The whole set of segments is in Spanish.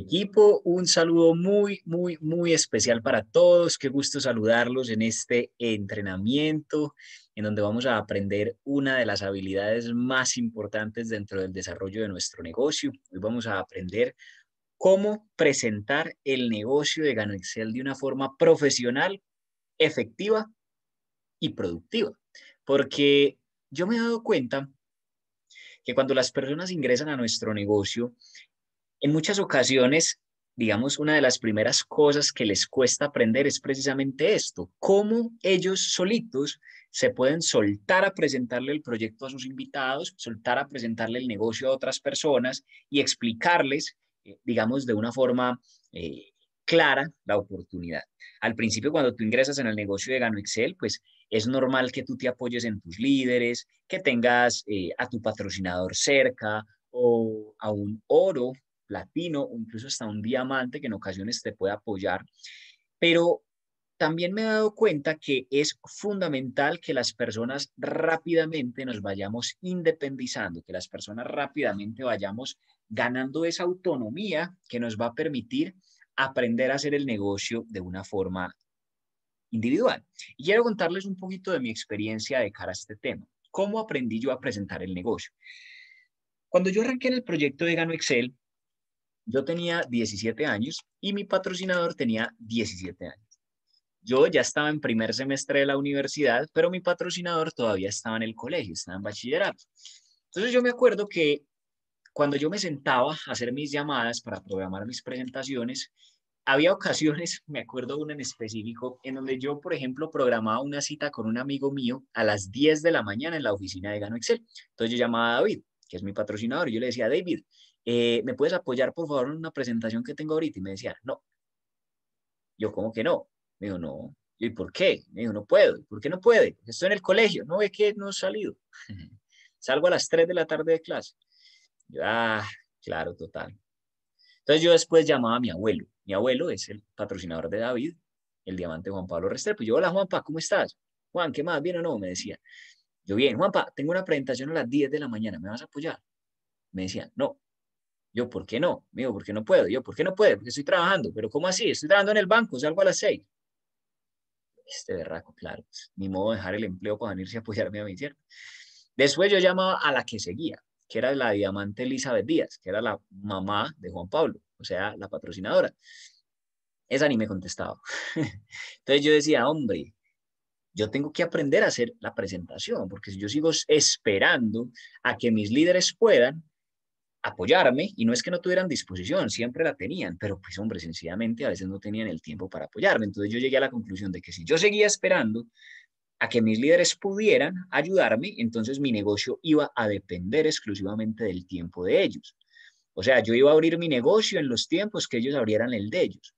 Equipo, un saludo muy, muy, muy especial para todos. Qué gusto saludarlos en este entrenamiento en donde vamos a aprender una de las habilidades más importantes dentro del desarrollo de nuestro negocio. Hoy vamos a aprender cómo presentar el negocio de Gano Excel de una forma profesional, efectiva y productiva. Porque yo me he dado cuenta que cuando las personas ingresan a nuestro negocio, en muchas ocasiones, digamos, una de las primeras cosas que les cuesta aprender es precisamente esto, cómo ellos solitos se pueden soltar a presentarle el proyecto a sus invitados, soltar a presentarle el negocio a otras personas y explicarles, eh, digamos, de una forma eh, clara la oportunidad. Al principio, cuando tú ingresas en el negocio de Gano Excel, pues es normal que tú te apoyes en tus líderes, que tengas eh, a tu patrocinador cerca o a un oro platino o incluso hasta un diamante que en ocasiones te puede apoyar. Pero también me he dado cuenta que es fundamental que las personas rápidamente nos vayamos independizando, que las personas rápidamente vayamos ganando esa autonomía que nos va a permitir aprender a hacer el negocio de una forma individual. Y quiero contarles un poquito de mi experiencia de cara a este tema. ¿Cómo aprendí yo a presentar el negocio? Cuando yo arranqué en el proyecto de Gano Excel, yo tenía 17 años y mi patrocinador tenía 17 años. Yo ya estaba en primer semestre de la universidad, pero mi patrocinador todavía estaba en el colegio, estaba en bachillerato. Entonces yo me acuerdo que cuando yo me sentaba a hacer mis llamadas para programar mis presentaciones, había ocasiones, me acuerdo una en específico, en donde yo, por ejemplo, programaba una cita con un amigo mío a las 10 de la mañana en la oficina de Gano Excel. Entonces yo llamaba a David, que es mi patrocinador, y yo le decía, David, eh, ¿me puedes apoyar por favor en una presentación que tengo ahorita? Y me decía, no. Yo, ¿cómo que no? Me dijo, no. ¿y por qué? Me dijo, no puedo. ¿Por qué no puede? Estoy en el colegio. No, es que no he salido. Salgo a las 3 de la tarde de clase. Yo, ah, claro, total. Entonces yo después llamaba a mi abuelo. Mi abuelo es el patrocinador de David, el diamante Juan Pablo Restrepo. Yo, hola Juanpa, ¿cómo estás? Juan, ¿qué más? ¿Bien o no? Me decía. Yo, bien, Juanpa, tengo una presentación a las 10 de la mañana, ¿me vas a apoyar? Me decía, no. Yo, ¿por qué no? Digo, ¿por qué no puedo? Yo, ¿por qué no puedo? Porque estoy trabajando. ¿Pero cómo así? Estoy trabajando en el banco, salgo a las seis. Este berraco, claro. Pues, ni modo de dejar el empleo para venirse a apoyarme a mi cierto Después yo llamaba a la que seguía, que era la diamante Elizabeth Díaz, que era la mamá de Juan Pablo, o sea, la patrocinadora. Esa ni me contestaba. Entonces yo decía, hombre, yo tengo que aprender a hacer la presentación, porque si yo sigo esperando a que mis líderes puedan, apoyarme y no es que no tuvieran disposición, siempre la tenían, pero pues hombre, sencillamente a veces no tenían el tiempo para apoyarme. Entonces yo llegué a la conclusión de que si yo seguía esperando a que mis líderes pudieran ayudarme, entonces mi negocio iba a depender exclusivamente del tiempo de ellos. O sea, yo iba a abrir mi negocio en los tiempos que ellos abrieran el de ellos.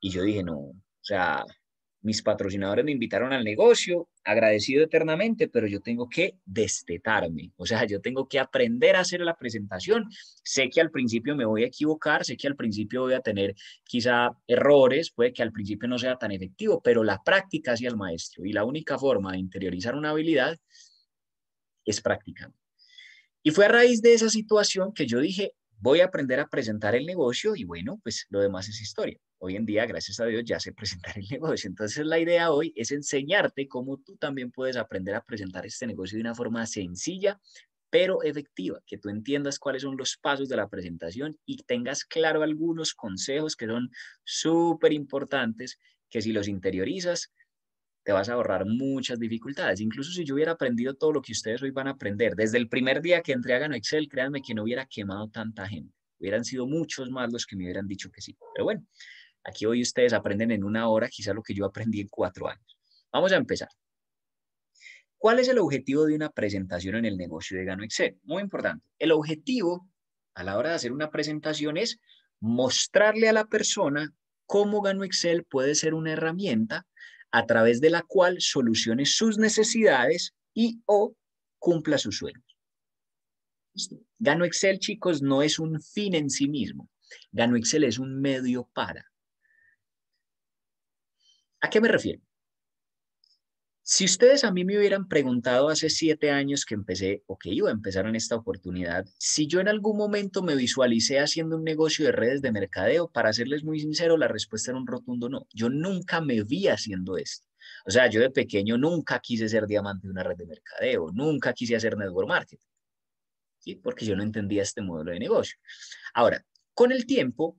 Y yo dije, no, o sea, mis patrocinadores me invitaron al negocio, agradecido eternamente, pero yo tengo que destetarme, o sea, yo tengo que aprender a hacer la presentación. Sé que al principio me voy a equivocar, sé que al principio voy a tener quizá errores, puede que al principio no sea tan efectivo, pero la práctica hacia el maestro y la única forma de interiorizar una habilidad es practicando. Y fue a raíz de esa situación que yo dije, voy a aprender a presentar el negocio y bueno, pues lo demás es historia. Hoy en día, gracias a Dios, ya sé presentar el negocio. Entonces, la idea hoy es enseñarte cómo tú también puedes aprender a presentar este negocio de una forma sencilla, pero efectiva, que tú entiendas cuáles son los pasos de la presentación y tengas claro algunos consejos que son súper importantes, que si los interiorizas, te vas a ahorrar muchas dificultades. Incluso si yo hubiera aprendido todo lo que ustedes hoy van a aprender, desde el primer día que entré a Gano Excel, créanme que no hubiera quemado tanta gente. Hubieran sido muchos más los que me hubieran dicho que sí. Pero bueno, aquí hoy ustedes aprenden en una hora quizá lo que yo aprendí en cuatro años. Vamos a empezar. ¿Cuál es el objetivo de una presentación en el negocio de Gano Excel? Muy importante. El objetivo a la hora de hacer una presentación es mostrarle a la persona cómo Gano Excel puede ser una herramienta a través de la cual solucione sus necesidades y o cumpla sus sueños. Gano Excel, chicos, no es un fin en sí mismo. Gano Excel es un medio para. ¿A qué me refiero? Si ustedes a mí me hubieran preguntado hace siete años que empecé o que iba a empezar en esta oportunidad, si yo en algún momento me visualicé haciendo un negocio de redes de mercadeo, para serles muy sincero, la respuesta era un rotundo no. Yo nunca me vi haciendo esto. O sea, yo de pequeño nunca quise ser diamante de una red de mercadeo, nunca quise hacer network marketing, porque yo no entendía este modelo de negocio. Ahora, con el tiempo,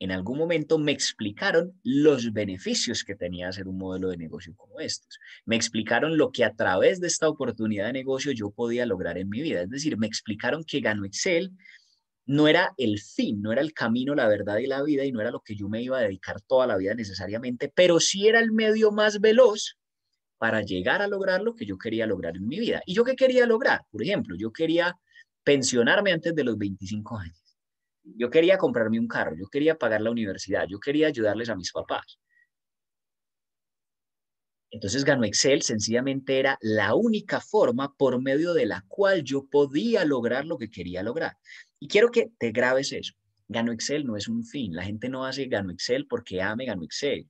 en algún momento me explicaron los beneficios que tenía hacer un modelo de negocio como estos. Me explicaron lo que a través de esta oportunidad de negocio yo podía lograr en mi vida. Es decir, me explicaron que Gano Excel no era el fin, no era el camino, la verdad y la vida, y no era lo que yo me iba a dedicar toda la vida necesariamente, pero sí era el medio más veloz para llegar a lograr lo que yo quería lograr en mi vida. ¿Y yo qué quería lograr? Por ejemplo, yo quería pensionarme antes de los 25 años yo quería comprarme un carro, yo quería pagar la universidad, yo quería ayudarles a mis papás. Entonces ganó Excel, sencillamente era la única forma por medio de la cual yo podía lograr lo que quería lograr. Y quiero que te grabes eso. Gano Excel no es un fin. La gente no hace Gano Excel porque ame Gano Excel.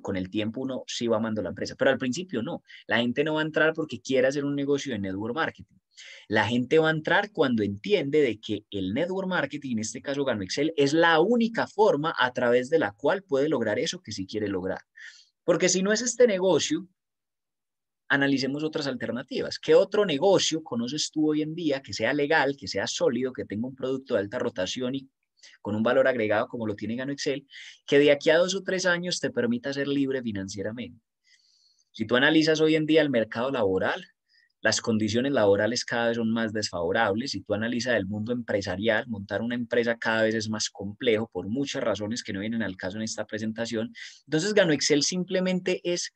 Con el tiempo uno sí va amando la empresa, pero al principio no. La gente no va a entrar porque quiere hacer un negocio de network marketing. La gente va a entrar cuando entiende de que el network marketing, en este caso Gano Excel, es la única forma a través de la cual puede lograr eso que sí quiere lograr. Porque si no es este negocio, analicemos otras alternativas. ¿Qué otro negocio conoces tú hoy en día que sea legal, que sea sólido, que tenga un producto de alta rotación y con un valor agregado como lo tiene Gano Excel, que de aquí a dos o tres años te permita ser libre financieramente? Si tú analizas hoy en día el mercado laboral, las condiciones laborales cada vez son más desfavorables. Si tú analizas el mundo empresarial, montar una empresa cada vez es más complejo por muchas razones que no vienen al caso en esta presentación. Entonces, Gano Excel simplemente es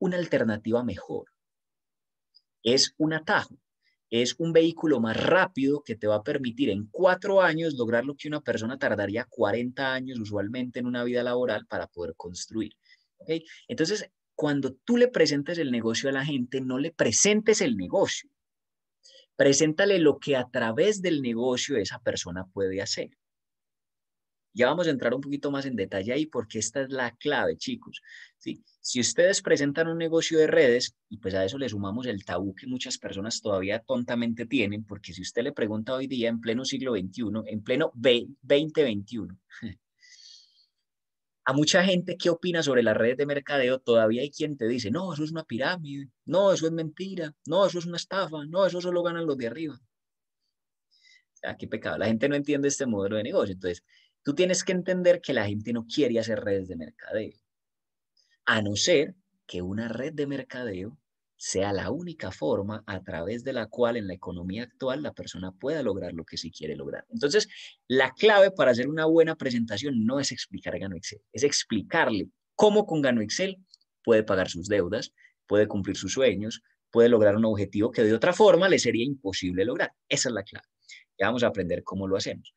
una alternativa mejor. Es un atajo. Es un vehículo más rápido que te va a permitir en cuatro años lograr lo que una persona tardaría 40 años usualmente en una vida laboral para poder construir. Entonces, cuando tú le presentes el negocio a la gente, no le presentes el negocio. Preséntale lo que a través del negocio esa persona puede hacer. Ya vamos a entrar un poquito más en detalle ahí porque esta es la clave, chicos. ¿sí? Si ustedes presentan un negocio de redes, y pues a eso le sumamos el tabú que muchas personas todavía tontamente tienen, porque si usted le pregunta hoy día, en pleno siglo XXI, en pleno 2021, a mucha gente que opina sobre las redes de mercadeo, todavía hay quien te dice, no, eso es una pirámide, no, eso es mentira, no, eso es una estafa, no, eso solo ganan los de arriba. O sea, qué pecado, la gente no entiende este modelo de negocio. Entonces, tú tienes que entender que la gente no quiere hacer redes de mercadeo, a no ser que una red de mercadeo sea la única forma a través de la cual en la economía actual la persona pueda lograr lo que sí quiere lograr. Entonces, la clave para hacer una buena presentación no es explicar Gano Excel, es explicarle cómo con Gano Excel puede pagar sus deudas, puede cumplir sus sueños, puede lograr un objetivo que de otra forma le sería imposible lograr. Esa es la clave. Ya vamos a aprender cómo lo hacemos.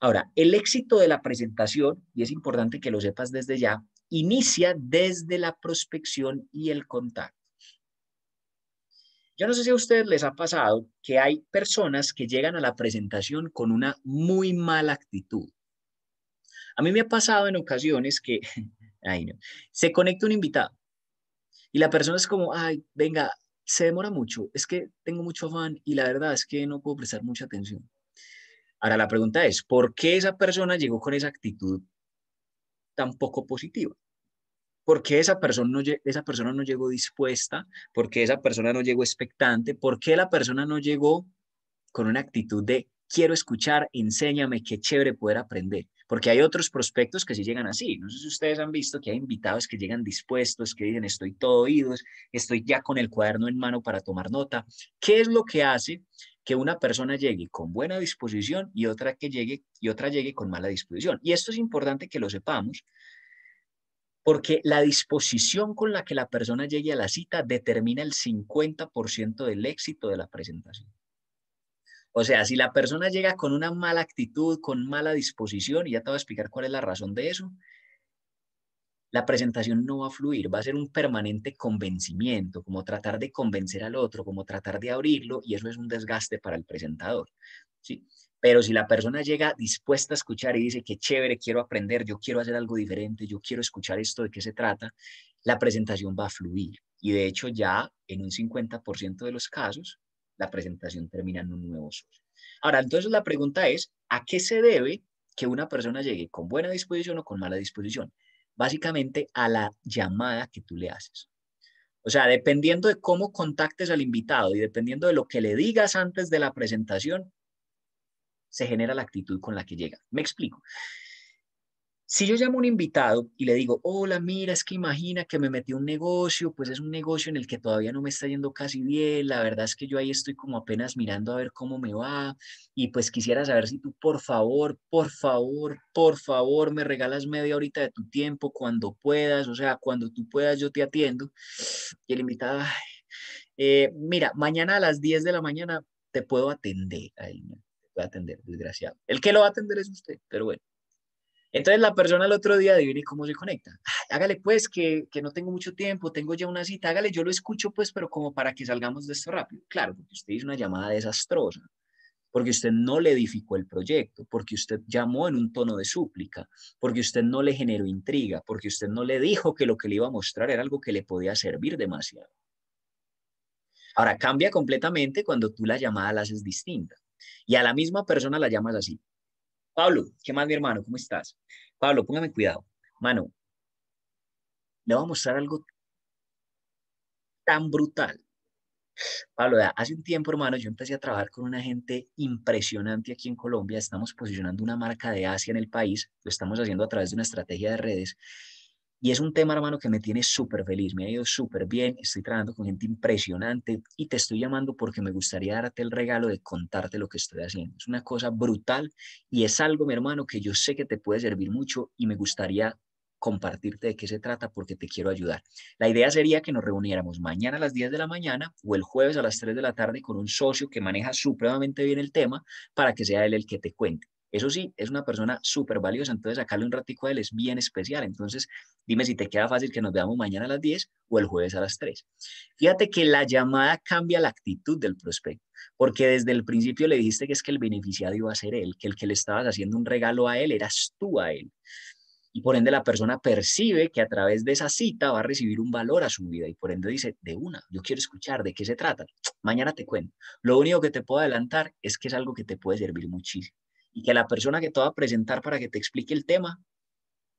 Ahora, el éxito de la presentación, y es importante que lo sepas desde ya, inicia desde la prospección y el contacto. Yo no sé si a ustedes les ha pasado que hay personas que llegan a la presentación con una muy mala actitud. A mí me ha pasado en ocasiones que, se conecta un invitado y la persona es como, ay, venga, se demora mucho, es que tengo mucho afán y la verdad es que no puedo prestar mucha atención. Ahora la pregunta es, ¿por qué esa persona llegó con esa actitud tan poco positiva? porque esa persona, no, esa persona no llegó dispuesta, ¿Por qué esa persona no llegó expectante, ¿Por qué la persona no llegó con una actitud de quiero escuchar, enséñame, qué chévere poder aprender. Porque hay otros prospectos que sí llegan así. No sé si ustedes han visto que hay invitados que llegan dispuestos, que dicen estoy todo oídos, estoy ya con el cuaderno en mano para tomar nota. ¿Qué es lo que hace que una persona llegue con buena disposición y otra que llegue y otra llegue con mala disposición? Y esto es importante que lo sepamos porque la disposición con la que la persona llegue a la cita determina el 50% del éxito de la presentación. O sea, si la persona llega con una mala actitud, con mala disposición, y ya te voy a explicar cuál es la razón de eso, la presentación no va a fluir, va a ser un permanente convencimiento, como tratar de convencer al otro, como tratar de abrirlo, y eso es un desgaste para el presentador. ¿sí? Pero si la persona llega dispuesta a escuchar y dice que chévere, quiero aprender, yo quiero hacer algo diferente, yo quiero escuchar esto, de qué se trata, la presentación va a fluir. Y de hecho ya en un 50% de los casos, la presentación termina en un nuevo socio. Ahora, entonces la pregunta es, ¿a qué se debe que una persona llegue con buena disposición o con mala disposición? Básicamente a la llamada que tú le haces. O sea, dependiendo de cómo contactes al invitado y dependiendo de lo que le digas antes de la presentación, se genera la actitud con la que llega. Me explico. Si yo llamo a un invitado y le digo, hola, mira, es que imagina que me metí un negocio, pues es un negocio en el que todavía no me está yendo casi bien, la verdad es que yo ahí estoy como apenas mirando a ver cómo me va y pues quisiera saber si tú por favor, por favor, por favor me regalas media horita de tu tiempo cuando puedas, o sea, cuando tú puedas yo te atiendo. Y el invitado, eh, mira, mañana a las 10 de la mañana te puedo atender a atender, desgraciado. El que lo va a atender es usted, pero bueno. Entonces la persona al otro día adivine cómo se conecta. Ah, hágale pues que, que, no tengo mucho tiempo, tengo ya una cita, hágale, yo lo escucho pues, pero como para que salgamos de esto rápido. Claro, porque usted hizo una llamada desastrosa, porque usted no le edificó el proyecto, porque usted llamó en un tono de súplica, porque usted no le generó intriga, porque usted no le dijo que lo que le iba a mostrar era algo que le podía servir demasiado. Ahora cambia completamente cuando tú la llamada la haces distinta. Y a la misma persona la llamas así. Pablo, ¿qué más, mi hermano? ¿Cómo estás? Pablo, póngame cuidado. Mano, le voy a mostrar algo tan brutal. Pablo, hace un tiempo, hermano, yo empecé a trabajar con una gente impresionante aquí en Colombia. Estamos posicionando una marca de Asia en el país. Lo estamos haciendo a través de una estrategia de redes. Y es un tema, hermano, que me tiene súper feliz, me ha ido súper bien, estoy trabajando con gente impresionante y te estoy llamando porque me gustaría darte el regalo de contarte lo que estoy haciendo. Es una cosa brutal y es algo, mi hermano, que yo sé que te puede servir mucho y me gustaría compartirte de qué se trata porque te quiero ayudar. La idea sería que nos reuniéramos mañana a las 10 de la mañana o el jueves a las 3 de la tarde con un socio que maneja supremamente bien el tema para que sea él el que te cuente. Eso sí, es una persona súper valiosa, entonces sacarle un ratico a él es bien especial. Entonces, dime si te queda fácil que nos veamos mañana a las 10 o el jueves a las 3. Fíjate que la llamada cambia la actitud del prospecto, porque desde el principio le dijiste que es que el beneficiario iba a ser él, que el que le estabas haciendo un regalo a él eras tú a él. Y por ende la persona percibe que a través de esa cita va a recibir un valor a su vida y por ende dice, de una, yo quiero escuchar de qué se trata. Mañana te cuento. Lo único que te puedo adelantar es que es algo que te puede servir muchísimo y que la persona que te va a presentar para que te explique el tema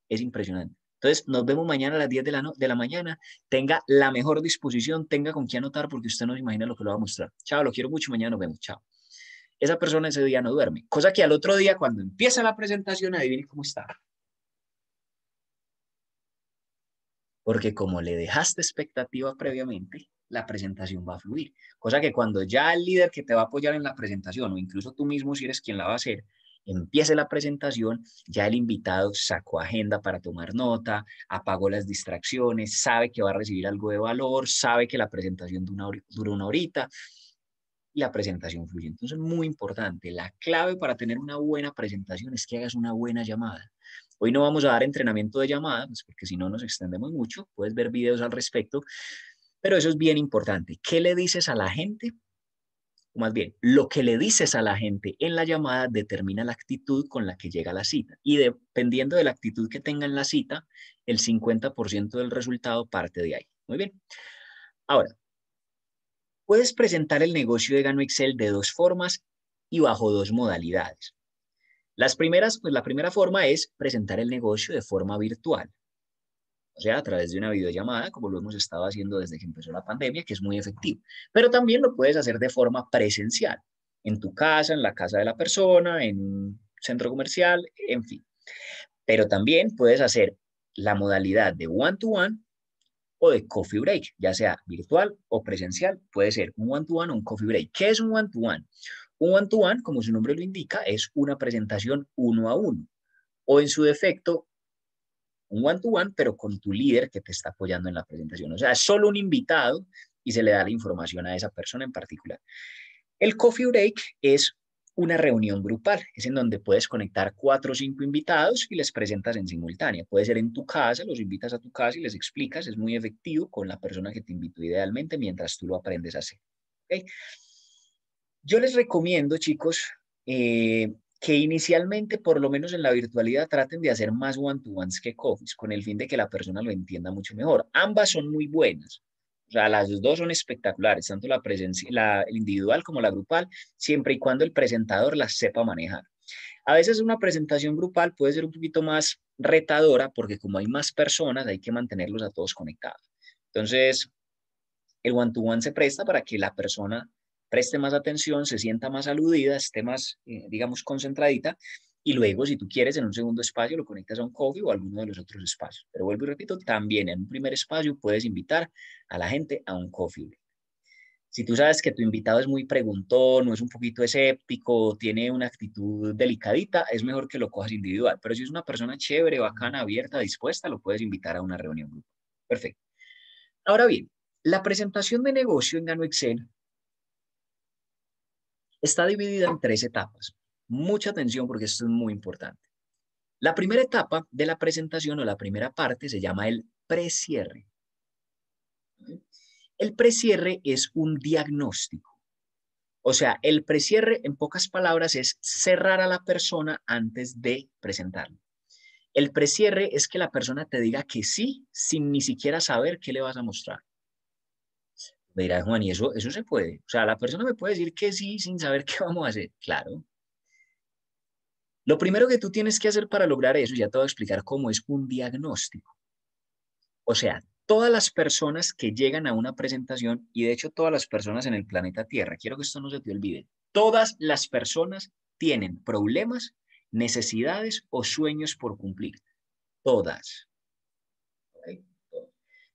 es impresionante. Entonces, nos vemos mañana a las 10 de la, de la mañana. Tenga la mejor disposición, tenga con qué anotar porque usted no se imagina lo que lo va a mostrar. Chao, lo quiero mucho, mañana nos vemos, chao. Esa persona ese día no duerme, cosa que al otro día cuando empieza la presentación, adivine cómo está. Porque como le dejaste expectativa previamente, la presentación va a fluir. Cosa que cuando ya el líder que te va a apoyar en la presentación, o incluso tú mismo si eres quien la va a hacer, empiece la presentación, ya el invitado sacó agenda para tomar nota, apagó las distracciones, sabe que va a recibir algo de valor, sabe que la presentación dura una horita y la presentación fluye. Entonces, muy importante, la clave para tener una buena presentación es que hagas una buena llamada. Hoy no vamos a dar entrenamiento de llamadas porque si no nos extendemos mucho, puedes ver videos al respecto, pero eso es bien importante. ¿Qué le dices a la gente más bien, lo que le dices a la gente en la llamada determina la actitud con la que llega la cita. Y dependiendo de la actitud que tenga en la cita, el 50% del resultado parte de ahí. Muy bien. Ahora, puedes presentar el negocio de Gano Excel de dos formas y bajo dos modalidades. Las primeras, pues la primera forma es presentar el negocio de forma virtual o sea, a través de una videollamada, como lo hemos estado haciendo desde que empezó la pandemia, que es muy efectivo. Pero también lo puedes hacer de forma presencial, en tu casa, en la casa de la persona, en un centro comercial, en fin. Pero también puedes hacer la modalidad de one-to-one o de coffee break, ya sea virtual o presencial, puede ser un one-to-one o un coffee break. ¿Qué es un one-to-one? -one? Un one-to-one, como su nombre lo indica, es una presentación uno a uno o en su defecto un one-to-one, pero con tu líder que te está apoyando en la presentación. O sea, es solo un invitado y se le da la información a esa persona en particular. El coffee break es una reunión grupal, es en donde puedes conectar cuatro o cinco invitados y les presentas en simultánea. Puede ser en tu casa, los invitas a tu casa y les explicas, es muy efectivo con la persona que te invitó idealmente mientras tú lo aprendes a hacer. Yo les recomiendo, chicos, eh, que inicialmente, por lo menos en la virtualidad, traten de hacer más one-to-ones que coffees, con el fin de que la persona lo entienda mucho mejor. Ambas son muy buenas. O sea, las dos son espectaculares, tanto la presencia, la, individual como la grupal, siempre y cuando el presentador las sepa manejar. A veces una presentación grupal puede ser un poquito más retadora porque como hay más personas, hay que mantenerlos a todos conectados. Entonces, el one to -one se presta para que la persona preste más atención, se sienta más aludida, esté más, eh, digamos, concentradita. Y luego, si tú quieres, en un segundo espacio lo conectas a un coffee o a alguno de los otros espacios. Pero vuelvo y repito, también en un primer espacio puedes invitar a la gente a un coffee si tú sabes que tu invitado es muy preguntón, o es un poquito escéptico, tiene una actitud delicadita, es mejor que lo cojas individual. Pero si es una persona chévere, bacana, abierta, dispuesta, lo puedes invitar a una reunión. Perfecto. Ahora bien, la presentación de negocio en Gano Excel está dividida en tres etapas. Mucha atención porque esto es muy importante. La primera etapa de la presentación o la primera parte se llama el precierre. El precierre es un diagnóstico. O sea, el precierre, en pocas palabras, es cerrar a la persona antes de presentarlo. El precierre es que la persona te diga que sí sin ni siquiera saber qué le vas a mostrar me Juan, ¿y eso, eso se puede? O sea, la persona me puede decir que sí sin saber qué vamos a hacer. Claro. Lo primero que tú tienes que hacer para lograr eso, ya te voy a explicar cómo es un diagnóstico. O sea, todas las personas que llegan a una presentación, y de hecho todas las personas en el planeta Tierra, quiero que esto no se te olvide, todas las personas tienen problemas, necesidades o sueños por cumplir. Todas.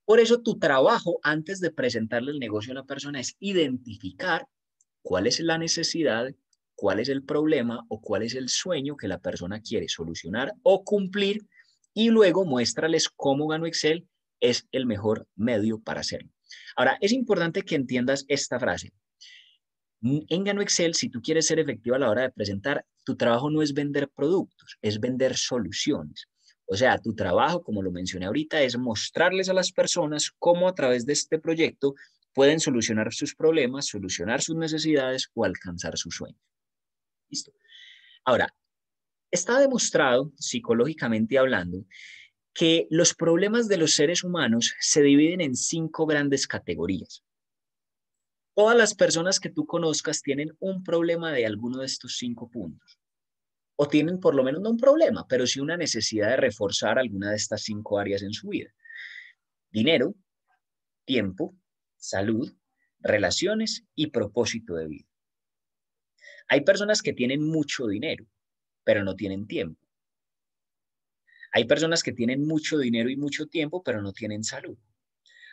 Por eso tu trabajo antes de presentarle el negocio a la persona es identificar cuál es la necesidad, cuál es el problema o cuál es el sueño que la persona quiere solucionar o cumplir y luego muéstrales cómo Gano Excel es el mejor medio para hacerlo. Ahora, es importante que entiendas esta frase. Mm, en Gano Excel, si tú quieres ser efectivo a la hora de presentar, tu trabajo no es vender productos, es vender soluciones. O sea, tu trabajo, como lo mencioné ahorita, es mostrarles a las personas cómo a través de este proyecto pueden solucionar sus problemas, solucionar sus necesidades o alcanzar su sueño. Listo. Ahora, está demostrado, psicológicamente hablando, que los problemas de los seres humanos se dividen en cinco grandes categorías. Todas las personas que tú conozcas tienen un problema de alguno de estos cinco puntos o tienen por lo menos no un problema, pero sí una necesidad de reforzar alguna de estas cinco áreas en su vida. Dinero, tiempo, salud, relaciones y propósito de vida. Hay personas que tienen mucho dinero, pero no tienen tiempo. Hay personas que tienen mucho dinero y mucho tiempo, pero no tienen salud.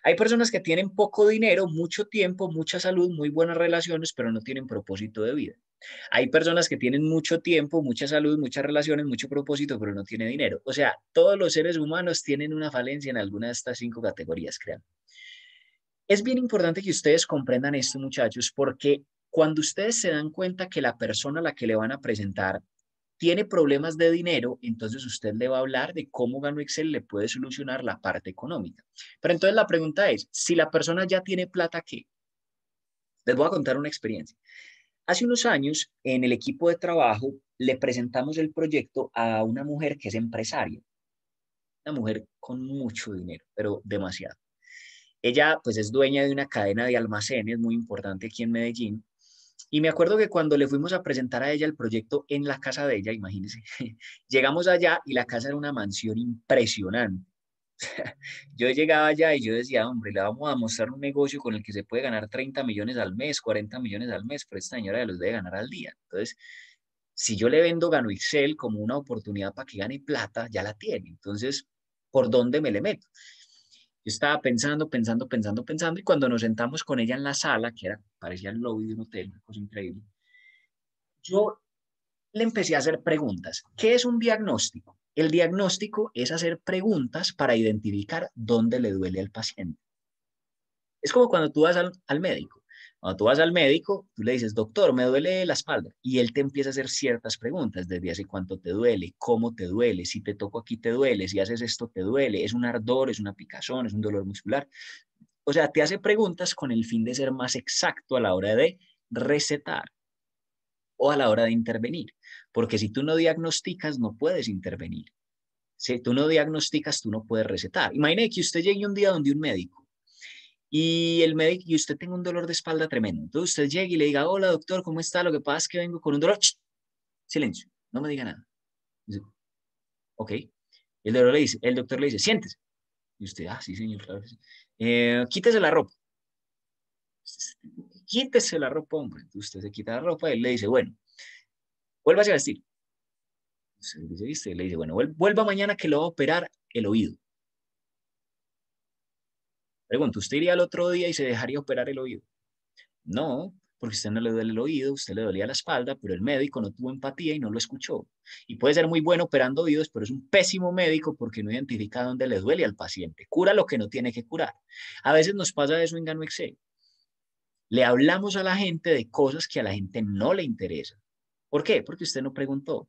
Hay personas que tienen poco dinero, mucho tiempo, mucha salud, muy buenas relaciones, pero no tienen propósito de vida. Hay personas que tienen mucho tiempo, mucha salud, muchas relaciones, mucho propósito, pero no tiene dinero. O sea, todos los seres humanos tienen una falencia en alguna de estas cinco categorías, crean. Es bien importante que ustedes comprendan esto, muchachos, porque cuando ustedes se dan cuenta que la persona a la que le van a presentar tiene problemas de dinero, entonces usted le va a hablar de cómo Gano Excel le puede solucionar la parte económica. Pero entonces la pregunta es, si la persona ya tiene plata, ¿qué? Les voy a contar una experiencia. Hace unos años, en el equipo de trabajo, le presentamos el proyecto a una mujer que es empresaria, una mujer con mucho dinero, pero demasiado. Ella pues es dueña de una cadena de almacenes muy importante aquí en Medellín. Y me acuerdo que cuando le fuimos a presentar a ella el proyecto en la casa de ella, imagínense, llegamos allá y la casa era una mansión impresionante. yo llegaba allá y yo decía, hombre, le vamos a mostrar un negocio con el que se puede ganar 30 millones al mes, 40 millones al mes, pero esta señora los debe ganar al día. Entonces, si yo le vendo Gano Excel como una oportunidad para que gane plata, ya la tiene. Entonces, ¿por dónde me le meto? Yo estaba pensando, pensando, pensando, pensando, y cuando nos sentamos con ella en la sala, que era, parecía el lobby de un hotel, una cosa increíble, yo le empecé a hacer preguntas. ¿Qué es un diagnóstico? El diagnóstico es hacer preguntas para identificar dónde le duele al paciente. Es como cuando tú vas al, médico. Cuando tú vas al médico, tú le dices, doctor, me duele la espalda. Y él te empieza a hacer ciertas preguntas, desde hace cuánto te duele, cómo te duele, si te toco aquí te duele, si haces esto te duele, es un ardor, es una picazón, es un dolor muscular. O sea, te hace preguntas con el fin de ser más exacto a la hora de recetar o a la hora de intervenir. Porque si tú no diagnosticas, no puedes intervenir. Si tú no diagnosticas, tú no puedes recetar. Imagine que usted llegue un día donde un médico y el médico y usted tenga un dolor de espalda tremendo. Entonces usted llega y le diga, hola doctor, ¿cómo está? Lo que pasa es que vengo con un dolor. Silencio, no me diga nada. ok. El doctor, le dice, el doctor le dice, siéntese. Y usted, ah, sí, señor, claro. Eh, quítese la ropa. Quítese la ropa, hombre. usted se quita la ropa y él le dice, bueno, vuelva a vestir. Se le dice, bueno, vuelva mañana que le va a operar el oído. Pregunto, ¿usted iría al otro día y se dejaría operar el oído? No, porque a usted no le duele el oído, usted le dolía la espalda, pero el médico no tuvo empatía y no lo escuchó. Y puede ser muy bueno operando oídos, pero es un pésimo médico porque no identifica dónde le duele al paciente. Cura lo que no tiene que curar. A veces nos pasa eso en Gano Excel. Le hablamos a la gente de cosas que a la gente no le interesan. ¿Por qué? Porque usted no preguntó.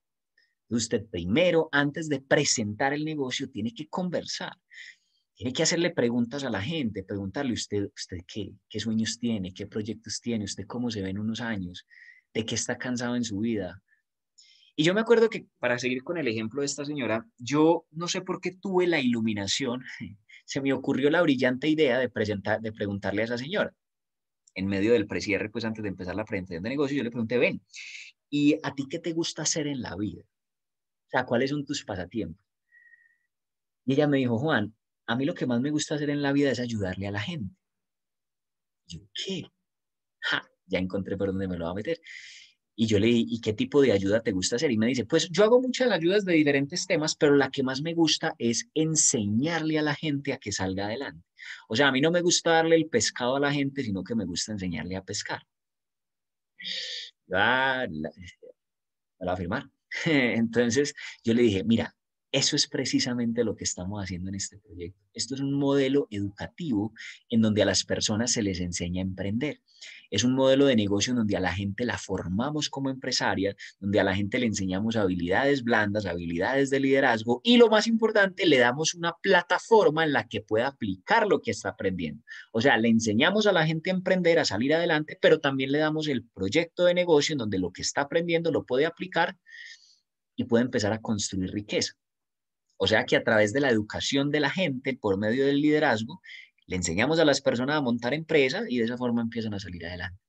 Usted primero, antes de presentar el negocio, tiene que conversar. Tiene que hacerle preguntas a la gente, preguntarle usted, usted qué, qué sueños tiene, qué proyectos tiene, usted cómo se ve en unos años, de qué está cansado en su vida. Y yo me acuerdo que, para seguir con el ejemplo de esta señora, yo no sé por qué tuve la iluminación, se me ocurrió la brillante idea de, presentar, de preguntarle a esa señora en medio del precierre, pues antes de empezar la presentación de negocio, yo le pregunté, ven, ¿Y a ti qué te gusta hacer en la vida? O sea, ¿cuáles son tus pasatiempos? Y ella me dijo, Juan, a mí lo que más me gusta hacer en la vida es ayudarle a la gente. yo, ¿qué? ya encontré por dónde me lo va a meter. Y yo le ¿y qué tipo de ayuda te gusta hacer? Y me dice, pues yo hago muchas ayudas de diferentes temas, pero la que más me gusta es enseñarle a la gente a que salga adelante. O sea, a mí no me gusta darle el pescado a la gente, sino que me gusta enseñarle a pescar la, va este, a firmar. Entonces yo le dije, mira, eso es precisamente lo que estamos haciendo en este proyecto. Esto es un modelo educativo en donde a las personas se les enseña a emprender. Es un modelo de negocio en donde a la gente la formamos como empresaria, donde a la gente le enseñamos habilidades blandas, habilidades de liderazgo y lo más importante, le damos una plataforma en la que pueda aplicar lo que está aprendiendo. O sea, le enseñamos a la gente a emprender, a salir adelante, pero también le damos el proyecto de negocio en donde lo que está aprendiendo lo puede aplicar y puede empezar a construir riqueza. O sea que a través de la educación de la gente, por medio del liderazgo, le enseñamos a las personas a montar empresas y de esa forma empiezan a salir adelante.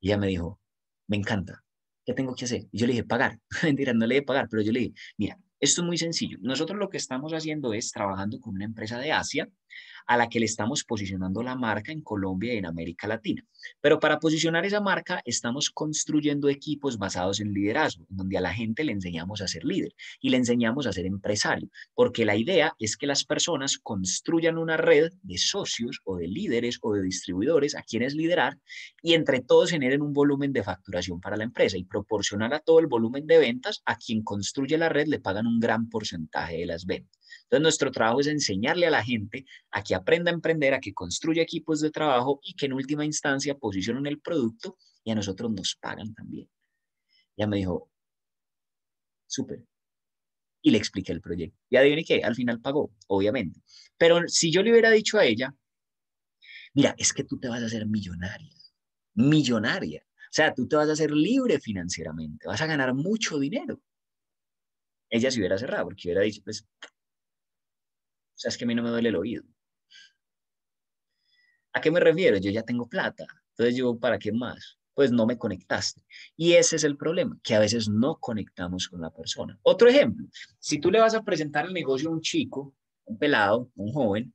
Y ella me dijo, me encanta, ¿qué tengo que hacer? Y yo le dije, pagar. Mentira, no le dije pagar, pero yo le dije, mira, esto es muy sencillo. Nosotros lo que estamos haciendo es trabajando con una empresa de Asia a la que le estamos posicionando la marca en Colombia y en América Latina. Pero para posicionar esa marca estamos construyendo equipos basados en liderazgo, donde a la gente le enseñamos a ser líder y le enseñamos a ser empresario, porque la idea es que las personas construyan una red de socios o de líderes o de distribuidores a quienes liderar y entre todos generen un volumen de facturación para la empresa y proporcionar a todo el volumen de ventas a quien construye la red le pagan un gran porcentaje de las ventas. Entonces, nuestro trabajo es enseñarle a la gente a que aprenda a emprender, a que construya equipos de trabajo y que en última instancia posicionen el producto y a nosotros nos pagan también. Ya me dijo, súper. Y le expliqué el proyecto. Y adivine qué, al final pagó, obviamente. Pero si yo le hubiera dicho a ella, mira, es que tú te vas a hacer millonaria, millonaria. O sea, tú te vas a hacer libre financieramente, vas a ganar mucho dinero. Ella se hubiera cerrado porque hubiera dicho, pues, o sea, es que a mí no me duele el oído. ¿A qué me refiero? Yo ya tengo plata. Entonces yo, ¿para qué más? Pues no me conectaste. Y ese es el problema, que a veces no conectamos con la persona. Otro ejemplo, si tú le vas a presentar el negocio a un chico, un pelado, un joven,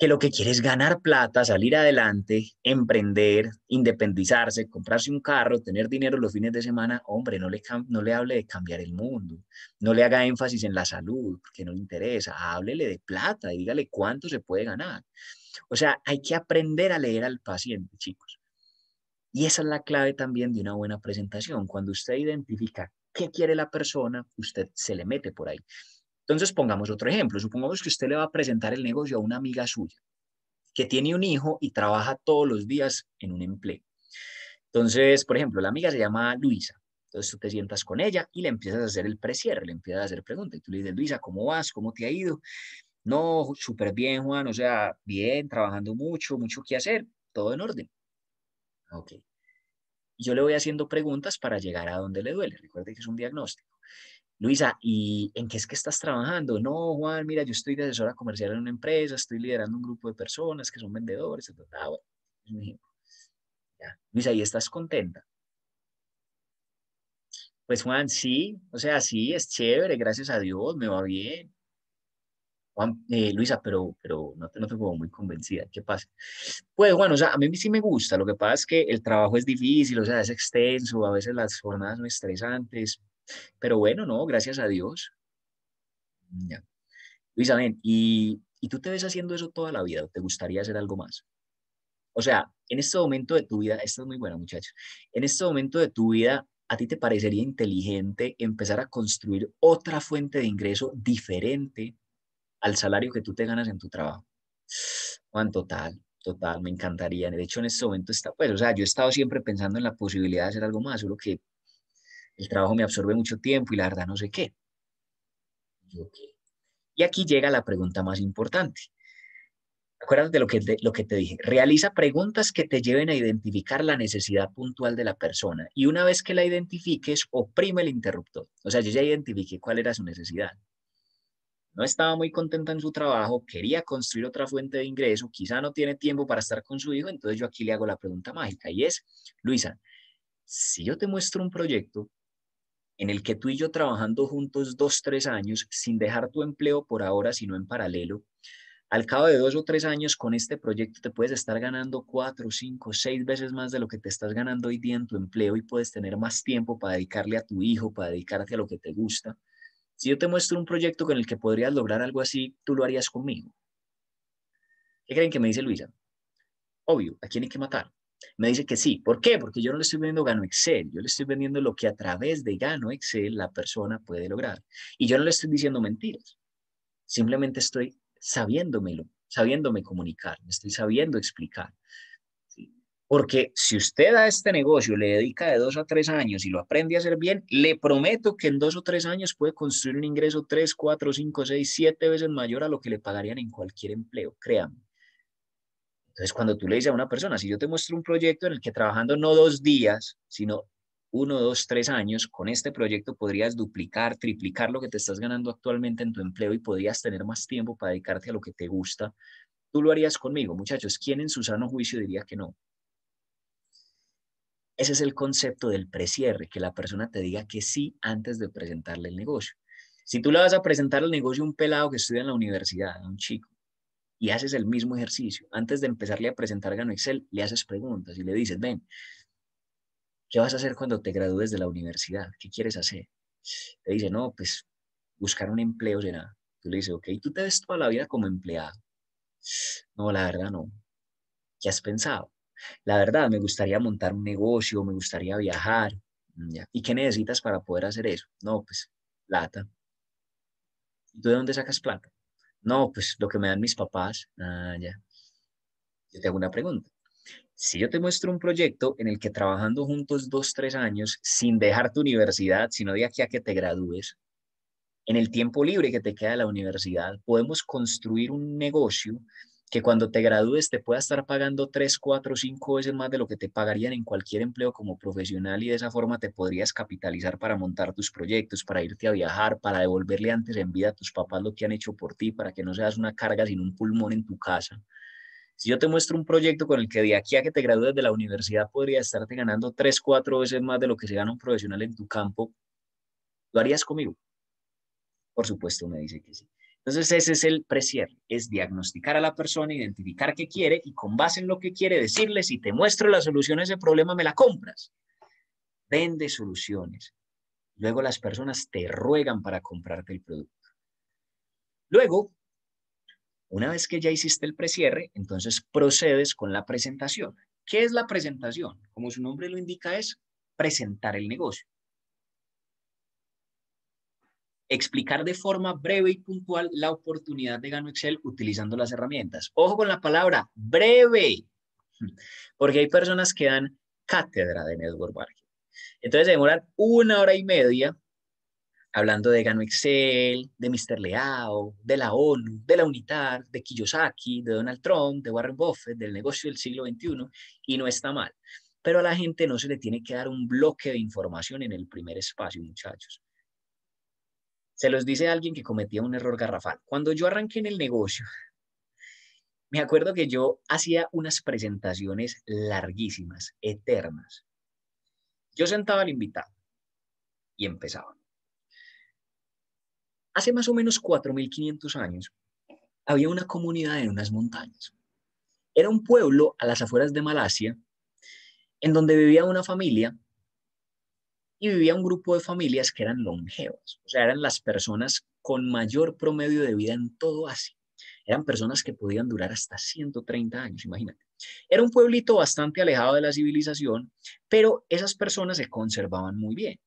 que lo que quiere es ganar plata, salir adelante, emprender, independizarse, comprarse un carro, tener dinero los fines de semana, hombre, no le, no le hable de cambiar el mundo, no le haga énfasis en la salud, porque no le interesa, háblele de plata y dígale cuánto se puede ganar. O sea, hay que aprender a leer al paciente, chicos. Y esa es la clave también de una buena presentación. Cuando usted identifica qué quiere la persona, usted se le mete por ahí. Entonces, pongamos otro ejemplo. Supongamos que usted le va a presentar el negocio a una amiga suya que tiene un hijo y trabaja todos los días en un empleo. Entonces, por ejemplo, la amiga se llama Luisa. Entonces tú te sientas con ella y le empiezas a hacer el precierre, le empiezas a hacer preguntas. Y tú le dices, Luisa, ¿cómo vas? ¿Cómo te ha ido? No, súper bien, Juan. O sea, bien, trabajando mucho, mucho que hacer, todo en orden. Ok. Yo le voy haciendo preguntas para llegar a donde le duele. Recuerde que es un diagnóstico. Luisa, ¿y en qué es que estás trabajando? No, Juan, mira, yo estoy de asesora comercial en una empresa, estoy liderando un grupo de personas que son vendedores, ah, Luisa, ¿y estás contenta? Pues Juan, sí, o sea, sí, es chévere, gracias a Dios, me va bien. Juan, eh, Luisa, pero, pero no, te, no muy convencida, ¿qué pasa? Pues bueno, o sea, a mí sí me gusta, lo que pasa es que el trabajo es difícil, o sea, es extenso, a veces las jornadas son estresantes, pero bueno, no, gracias a Dios. Ya. Luisa, ¿y, tú te ves haciendo eso toda la vida te gustaría hacer algo más? O sea, en este momento de tu vida, esto es muy bueno muchachos, en este momento de tu vida, ¿a ti te parecería inteligente empezar a construir otra fuente de ingreso diferente al salario que tú te ganas en tu trabajo? Juan, total, total, me encantaría. De hecho, en este momento está, pues, o sea, yo he estado siempre pensando en la posibilidad de hacer algo más, solo que el trabajo me absorbe mucho tiempo y la verdad no sé qué. Y aquí llega la pregunta más importante. Acuérdate de lo que, te, lo que te dije. Realiza preguntas que te lleven a identificar la necesidad puntual de la persona. Y una vez que la identifiques, oprime el interruptor. O sea, yo ya identifiqué cuál era su necesidad. No estaba muy contenta en su trabajo, quería construir otra fuente de ingreso, quizá no tiene tiempo para estar con su hijo, entonces yo aquí le hago la pregunta mágica y es, Luisa, si yo te muestro un proyecto en el que tú y yo trabajando juntos dos, tres años, sin dejar tu empleo por ahora, sino en paralelo, al cabo de dos o tres años con este proyecto te puedes estar ganando cuatro, cinco, seis veces más de lo que te estás ganando hoy día en tu empleo y puedes tener más tiempo para dedicarle a tu hijo, para dedicarte a lo que te gusta. Si yo te muestro un proyecto con el que podrías lograr algo así, tú lo harías conmigo. ¿Qué creen que me dice Luisa? Obvio, ¿a quién hay que matar? Me dice que sí. ¿Por qué? Porque yo no le estoy vendiendo Gano Excel, yo le estoy vendiendo lo que a través de Gano Excel la persona puede lograr. Y yo no le estoy diciendo mentiras, simplemente estoy sabiéndomelo, sabiéndome comunicar, me estoy sabiendo explicar. Porque si usted a este negocio le dedica de dos a tres años y lo aprende a hacer bien, le prometo que en dos o tres años puede construir un ingreso tres, cuatro, cinco, seis, siete veces mayor a lo que le pagarían en cualquier empleo, créanme. Entonces, cuando tú le dices a una persona, si yo te muestro un proyecto en el que trabajando no dos días, sino uno, dos, tres años, con este proyecto podrías duplicar, triplicar lo que te estás ganando actualmente en tu empleo y podrías tener más tiempo para dedicarte a lo que te gusta, tú lo harías conmigo, muchachos. ¿Quién en su sano juicio diría que no? Ese es el concepto del precierre, que la persona te diga que sí antes de presentarle el negocio. Si tú le vas a presentar el negocio a un pelado que estudia en la universidad, a un chico, y haces el mismo ejercicio. Antes de empezarle a presentar Gano Excel, le haces preguntas y le dices, ven, ¿qué vas a hacer cuando te gradúes de la universidad? ¿Qué quieres hacer? Le dice, no, pues buscar un empleo será. Tú le dices, ok, ¿tú te ves toda la vida como empleado? No, la verdad no. ¿Qué has pensado? La verdad, me gustaría montar un negocio, me gustaría viajar. Mm, ¿Y qué necesitas para poder hacer eso? No, pues plata. ¿Y tú de dónde sacas plata? No, pues lo que me dan mis papás. Ah, ya. Yo te una pregunta. Si yo te muestro un proyecto en el que trabajando juntos dos, tres años, sin dejar tu universidad, sino de aquí a que te gradúes, en el tiempo libre que te queda de la universidad, podemos construir un negocio que cuando te gradúes te pueda estar pagando tres, cuatro, cinco veces más de lo que te pagarían en cualquier empleo como profesional y de esa forma te podrías capitalizar para montar tus proyectos, para irte a viajar, para devolverle antes en vida a tus papás lo que han hecho por ti, para que no seas una carga sino un pulmón en tu casa. Si yo te muestro un proyecto con el que de aquí a que te gradúes de la universidad podría estarte ganando tres, cuatro veces más de lo que se gana un profesional en tu campo, ¿lo harías conmigo? Por supuesto, me dice que sí. Entonces ese es el precierre, es diagnosticar a la persona, identificar qué quiere y con base en lo que quiere decirle, si te muestro la solución a ese problema, me la compras. Vende soluciones. Luego las personas te ruegan para comprarte el producto. Luego, una vez que ya hiciste el precierre, entonces procedes con la presentación. ¿Qué es la presentación? Como su nombre lo indica, es presentar el negocio explicar de forma breve y puntual la oportunidad de Gano Excel utilizando las herramientas. Ojo con la palabra breve, porque hay personas que dan cátedra de network marketing. Entonces demorar una hora y media hablando de Gano Excel, de Mr. Leao, de la ONU, de la UNITAR, de Kiyosaki, de Donald Trump, de Warren Buffett, del negocio del siglo XXI, y no está mal. Pero a la gente no se le tiene que dar un bloque de información en el primer espacio, muchachos. Se los dice alguien que cometía un error garrafal. Cuando yo arranqué en el negocio, me acuerdo que yo hacía unas presentaciones larguísimas, eternas. Yo sentaba al invitado y empezaba. Hace más o menos 4.500 años había una comunidad en unas montañas. Era un pueblo a las afueras de Malasia en donde vivía una familia y vivía un grupo de familias que eran longevas, o sea, eran las personas con mayor promedio de vida en todo Asia. Eran personas que podían durar hasta 130 años, imagínate. Era un pueblito bastante alejado de la civilización, pero esas personas se conservaban muy bien.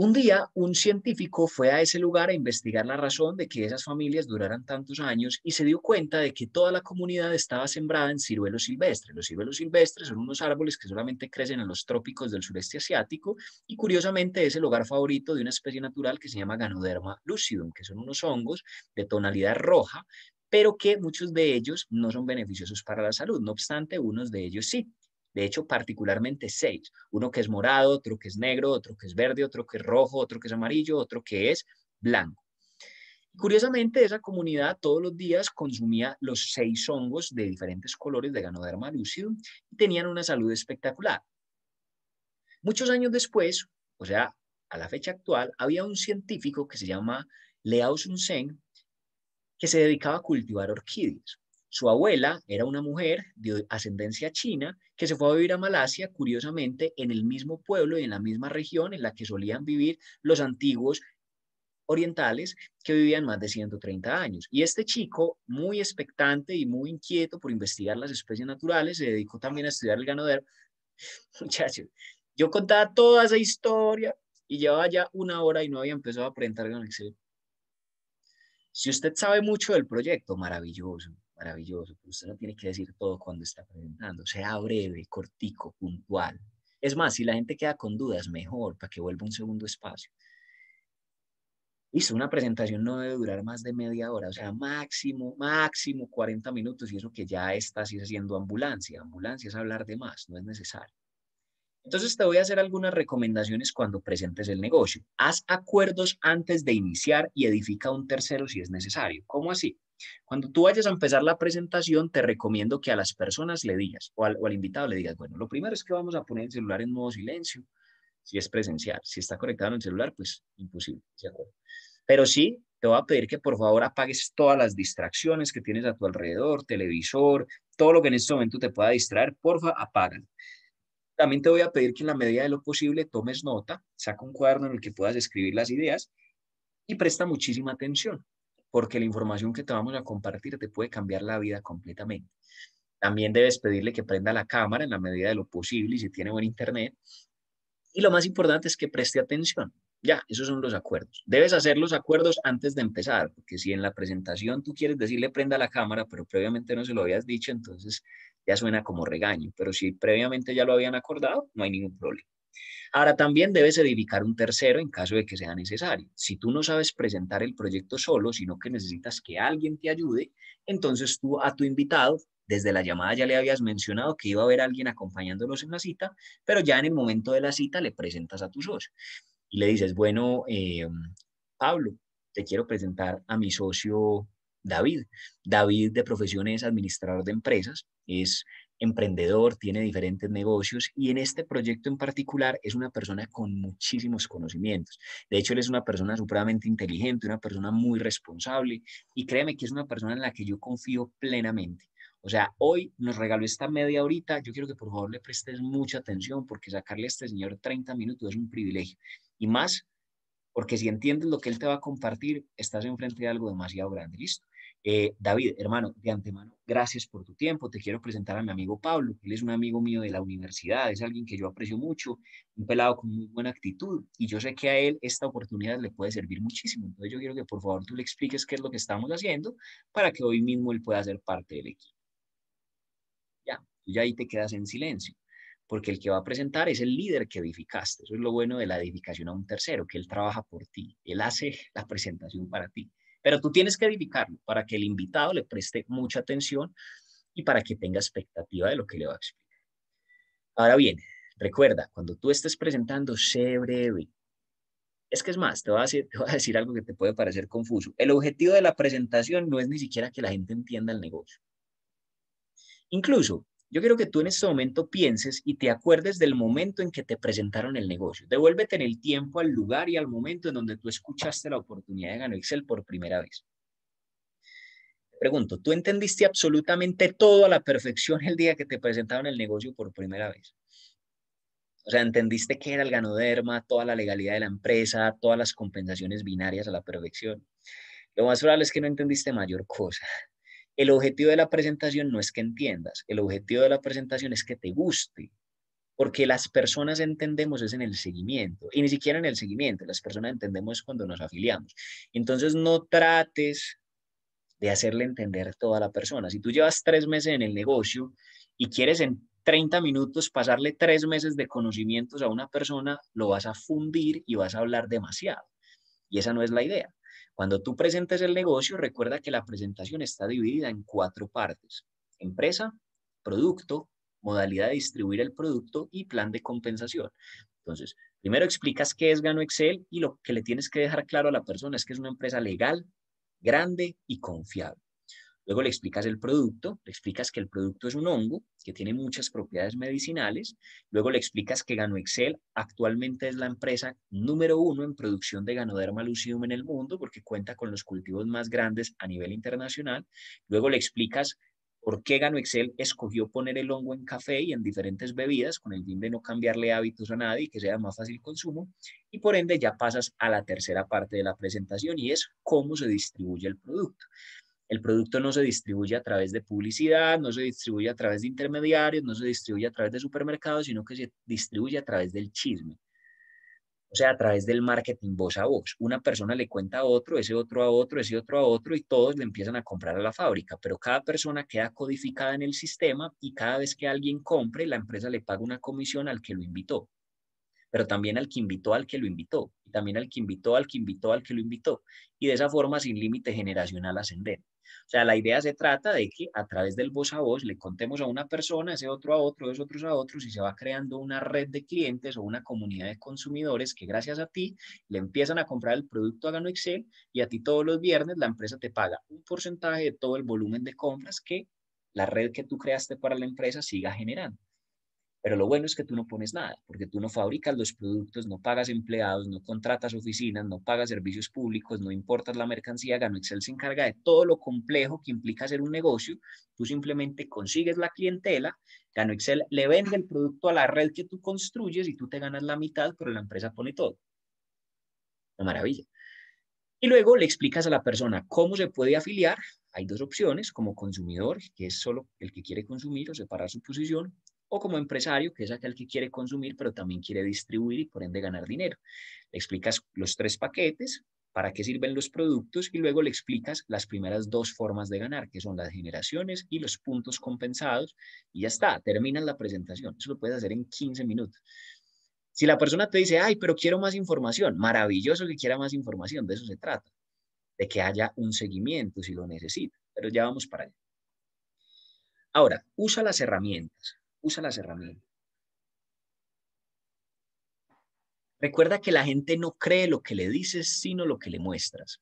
Un día, un científico fue a ese lugar a investigar la razón de que esas familias duraran tantos años y se dio cuenta de que toda la comunidad estaba sembrada en ciruelos silvestres. Los ciruelos silvestres son unos árboles que solamente crecen en los trópicos del sureste asiático y curiosamente es el hogar favorito de una especie natural que se llama Ganoderma lucidum, que son unos hongos de tonalidad roja, pero que muchos de ellos no son beneficiosos para la salud, no obstante, unos de ellos sí. De hecho, particularmente seis. Uno que es morado, otro que es negro, otro que es verde, otro que es rojo, otro que es amarillo, otro que es blanco. Curiosamente, esa comunidad todos los días consumía los seis hongos de diferentes colores de Ganoderma lucidum y tenían una salud espectacular. Muchos años después, o sea, a la fecha actual, había un científico que se llama Leao Sun Sen que se dedicaba a cultivar orquídeas. Su abuela era una mujer de ascendencia china que se fue a vivir a Malasia, curiosamente, en el mismo pueblo y en la misma región en la que solían vivir los antiguos orientales que vivían más de 130 años. Y este chico, muy expectante y muy inquieto por investigar las especies naturales, se dedicó también a estudiar el ganadero. Muchachos, yo contaba toda esa historia y llevaba ya una hora y no había empezado a aprender con Si usted sabe mucho del proyecto, maravilloso maravilloso, usted no tiene que decir todo cuando está presentando, sea breve, cortico, puntual. Es más, si la gente queda con dudas, mejor, para que vuelva un segundo espacio. Listo, una presentación no debe durar más de media hora, o sea, máximo, máximo 40 minutos, y eso que ya estás haciendo ambulancia. Ambulancia es hablar de más, no es necesario. Entonces te voy a hacer algunas recomendaciones cuando presentes el negocio. Haz acuerdos antes de iniciar y edifica un tercero si es necesario. ¿Cómo así? Cuando tú vayas a empezar la presentación, te recomiendo que a las personas le digas o al, invitado le digas, bueno, lo primero es que vamos a poner el celular en modo silencio, si es presencial. Si está conectado en el celular, pues imposible, ¿de acuerdo? Pero sí, te voy a pedir que por favor apagues todas las distracciones que tienes a tu alrededor, televisor, todo lo que en este momento te pueda distraer, porfa, apágalo. También te voy a pedir que en la medida de lo posible tomes nota, saca un cuaderno en el que puedas escribir las ideas y presta muchísima atención porque la información que te vamos a compartir te puede cambiar la vida completamente. También debes pedirle que prenda la cámara en la medida de lo posible y si tiene buen internet. Y lo más importante es que preste atención. Ya, esos son los acuerdos. Debes hacer los acuerdos antes de empezar, porque si en la presentación tú quieres decirle prenda la cámara, pero previamente no se lo habías dicho, entonces ya suena como regaño. Pero si previamente ya lo habían acordado, no hay ningún problema. Ahora también debes edificar un tercero en caso de que sea necesario. Si tú no sabes presentar el proyecto solo, sino que necesitas que alguien te ayude, entonces tú a tu invitado, desde la llamada ya le habías mencionado que iba a haber alguien acompañándolos en la cita, pero ya en el momento de la cita le presentas a tu socio y le dices, bueno, eh, Pablo, te quiero presentar a mi socio David. David de profesión es administrador de empresas, es emprendedor, tiene diferentes negocios y en este proyecto en particular es una persona con muchísimos conocimientos. De hecho, él es una persona supremamente inteligente, una persona muy responsable y créeme que es una persona en la que yo confío plenamente. O sea, hoy nos regaló esta media horita. Yo quiero que por favor le prestes mucha atención porque sacarle a este señor 30 minutos es un privilegio. Y más porque si entiendes lo que él te va a compartir, estás enfrente de algo demasiado grande. Listo. Eh, David, hermano, de antemano, gracias por tu tiempo. Te quiero presentar a mi amigo Pablo. Él es un amigo mío de la universidad, es alguien que yo aprecio mucho, un pelado con muy buena actitud y yo sé que a él esta oportunidad le puede servir muchísimo. Entonces yo quiero que por favor tú le expliques qué es lo que estamos haciendo para que hoy mismo él pueda ser parte del equipo. Ya, y ya ahí te quedas en silencio porque el que va a presentar es el líder que edificaste. Eso es lo bueno de la edificación a un tercero, que él trabaja por ti, él hace la presentación para ti. Pero tú tienes que edificarlo para que el invitado le preste mucha atención y para que tenga expectativa de lo que le va a explicar. Ahora bien, recuerda, cuando tú estés presentando, sé breve. Es que es más, te voy, a decir, te voy a decir algo que te puede parecer confuso. El objetivo de la presentación no es ni siquiera que la gente entienda el negocio. Incluso yo quiero que tú en este momento pienses y te acuerdes del momento en que te presentaron el negocio. Devuélvete en el tiempo al lugar y al momento en donde tú escuchaste la oportunidad de Gano Excel por primera vez. Te pregunto, ¿tú entendiste absolutamente todo a la perfección el día que te presentaron el negocio por primera vez? O sea, entendiste qué era el ganoderma, toda la legalidad de la empresa, todas las compensaciones binarias a la perfección. Lo más probable es que no entendiste mayor cosa. El objetivo de la presentación no es que entiendas, el objetivo de la presentación es que te guste, porque las personas entendemos es en el seguimiento, y ni siquiera en el seguimiento, las personas entendemos cuando nos afiliamos. Entonces no trates de hacerle entender toda la persona. Si tú llevas tres meses en el negocio y quieres en 30 minutos pasarle tres meses de conocimientos a una persona, lo vas a fundir y vas a hablar demasiado. Y esa no es la idea. Cuando tú presentes el negocio, recuerda que la presentación está dividida en cuatro partes. Empresa, producto, modalidad de distribuir el producto y plan de compensación. Entonces, primero explicas qué es Gano Excel y lo que le tienes que dejar claro a la persona es que es una empresa legal, grande y confiable. Luego le explicas el producto, le explicas que el producto es un hongo, que tiene muchas propiedades medicinales. Luego le explicas que GanoExcel actualmente es la empresa número uno en producción de Ganoderma lucidum en el mundo, porque cuenta con los cultivos más grandes a nivel internacional. Luego le explicas por qué GanoExcel escogió poner el hongo en café y en diferentes bebidas con el fin de no cambiarle hábitos a nadie y que sea más fácil consumo. Y por ende ya pasas a la tercera parte de la presentación y es cómo se distribuye el producto. El producto no se distribuye a través de publicidad, no se distribuye a través de intermediarios, no se distribuye a través de supermercados, sino que se distribuye a través del chisme. O sea, a través del marketing voz a voz. Una persona le cuenta a otro, ese otro a otro, ese otro a otro, y todos le empiezan a comprar a la fábrica. Pero cada persona queda codificada en el sistema y cada vez que alguien compre, la empresa le paga una comisión al que lo invitó pero también al que invitó al que lo invitó, y también al que invitó al que invitó al que lo invitó, y de esa forma sin límite generacional ascender. O sea, la idea se trata de que a través del voz a voz le contemos a una persona, ese otro a otro, esos otros a otros, y se va creando una red de clientes o una comunidad de consumidores que gracias a ti le empiezan a comprar el producto a Gano Excel y a ti todos los viernes la empresa te paga un porcentaje de todo el volumen de compras que la red que tú creaste para la empresa siga generando. Pero lo bueno es que tú no pones nada, porque tú no fabricas los productos, no pagas empleados, no contratas oficinas, no pagas servicios públicos, no importas la mercancía, Gano Excel se encarga de todo lo complejo que implica hacer un negocio. Tú simplemente consigues la clientela, Gano Excel le vende el producto a la red que tú construyes y tú te ganas la mitad, pero la empresa pone todo. Una maravilla. Y luego le explicas a la persona cómo se puede afiliar. Hay dos opciones, como consumidor, que es solo el que quiere consumir o separar su posición, o como empresario, que es aquel que quiere consumir, pero también quiere distribuir y por ende ganar dinero. Le explicas los tres paquetes, para qué sirven los productos y luego le explicas las primeras dos formas de ganar, que son las generaciones y los puntos compensados, y ya está, terminas la presentación. Eso lo puedes hacer en 15 minutos. Si la persona te dice, ay, pero quiero más información, maravilloso que quiera más información, de eso se trata, de que haya un seguimiento si lo necesita, pero ya vamos para allá. Ahora, usa las herramientas usa las herramientas. Recuerda que la gente no cree lo que le dices, sino lo que le muestras.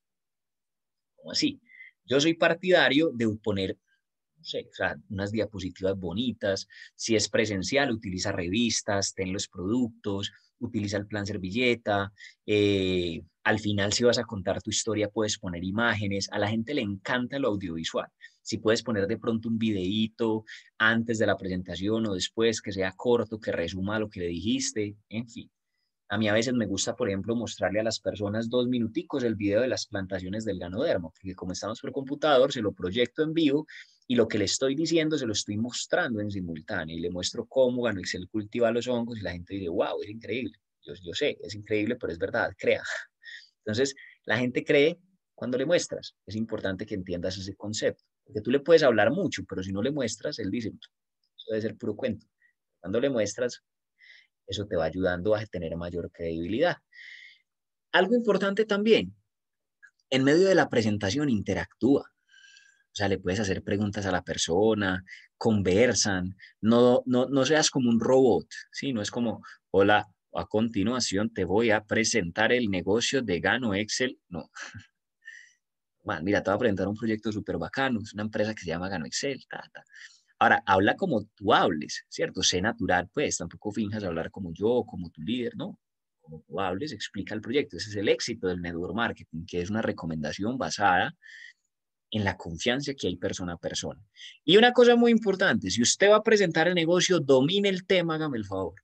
¿Cómo así? Yo soy partidario de poner unas diapositivas bonitas. Si es presencial, utiliza revistas, ten los productos, utiliza el plan servilleta. Eh, al final, si vas a contar tu historia, puedes poner imágenes. A la gente le encanta lo audiovisual si puedes poner de pronto un videíto antes de la presentación o después, que sea corto, que resuma lo que le dijiste, en fin. A mí a veces me gusta, por ejemplo, mostrarle a las personas dos minuticos el video de las plantaciones del ganodermo, porque como estamos por computador, se lo proyecto en vivo y lo que le estoy diciendo se lo estoy mostrando en simultáneo y le muestro cómo Gano Excel cultiva los hongos y la gente dice, wow, es increíble. Yo, yo sé, es increíble, pero es verdad, crea. Entonces, la gente cree cuando le muestras. Es importante que entiendas ese concepto. Porque tú le puedes hablar mucho, pero si no le muestras, él dice, eso debe ser puro cuento. Cuando le muestras, eso te va ayudando a tener mayor credibilidad. Algo importante también, en medio de la presentación interactúa. O sea, le puedes hacer preguntas a la persona, conversan, no, no, no seas como un robot, ¿sí? No es como, hola, a continuación te voy a presentar el negocio de Gano Excel. No, mira, te voy a presentar un proyecto súper bacano, es una empresa que se llama Gano Excel, Ahora, habla como tú hables, ¿cierto? Sé natural, pues, tampoco finjas hablar como yo, como tu líder, ¿no? Como tú hables, explica el proyecto. Ese es el éxito del network marketing, que es una recomendación basada en la confianza que hay persona a persona. Y una cosa muy importante, si usted va a presentar el negocio, domine el tema, hágame el favor.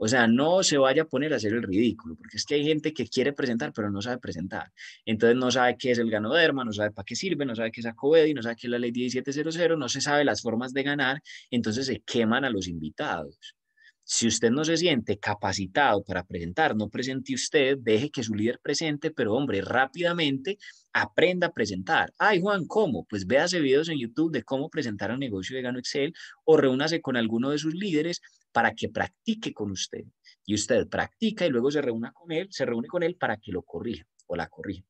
O sea, no se vaya a poner a hacer el ridículo, porque es que hay gente que quiere presentar, pero no sabe presentar. Entonces no sabe qué es el ganoderma, no sabe para qué sirve, no sabe qué es y no sabe qué es la ley 1700, no se sabe las formas de ganar, entonces se queman a los invitados. Si usted no se siente capacitado para presentar, no presente usted, deje que su líder presente, pero hombre, rápidamente aprenda a presentar. Ay, Juan, ¿cómo? Pues véase videos en YouTube de cómo presentar un negocio de Gano Excel o reúnase con alguno de sus líderes para que practique con usted. Y usted practica y luego se reúna con él, se reúne con él para que lo corrija o la corrija.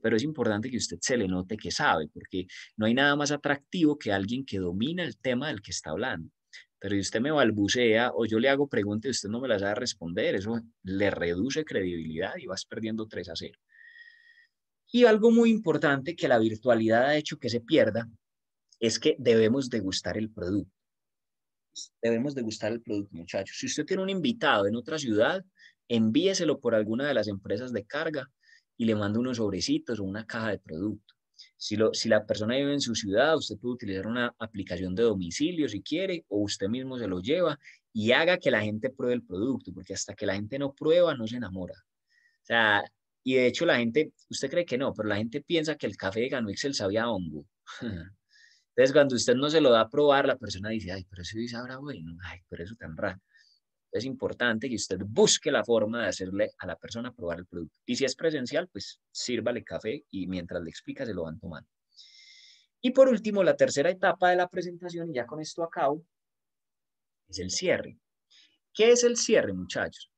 pero es importante que usted se le note que sabe, porque no hay nada más atractivo que alguien que domina el tema del que está hablando. Pero si usted me balbucea o yo le hago preguntas y usted no me las a responder, eso le reduce credibilidad y vas perdiendo 3 a 0. Y algo muy importante que la virtualidad ha hecho que se pierda es que debemos degustar el producto debemos degustar el producto, muchachos. Si usted tiene un invitado en otra ciudad, envíeselo por alguna de las empresas de carga y le manda unos sobrecitos o una caja de producto. Si, la persona vive en su ciudad, usted puede utilizar una aplicación de domicilio si quiere o usted mismo se lo lleva y haga que la gente pruebe el producto, porque hasta que la gente no prueba, no se enamora. O sea, y de hecho la gente, usted cree que no, pero la gente piensa que el café de Ganoix el sabía hongo. Entonces, cuando usted no se lo da a probar, la persona dice, ay, pero eso dice ahora bueno, ay, pero eso tan raro. Es importante que usted busque la forma de hacerle a la persona probar el producto. Y si es presencial, pues sírvale café y mientras le explica, se lo van tomando. Y por último, la tercera etapa de la presentación, y ya con esto acabo, es el cierre. ¿Qué es el cierre, muchachos?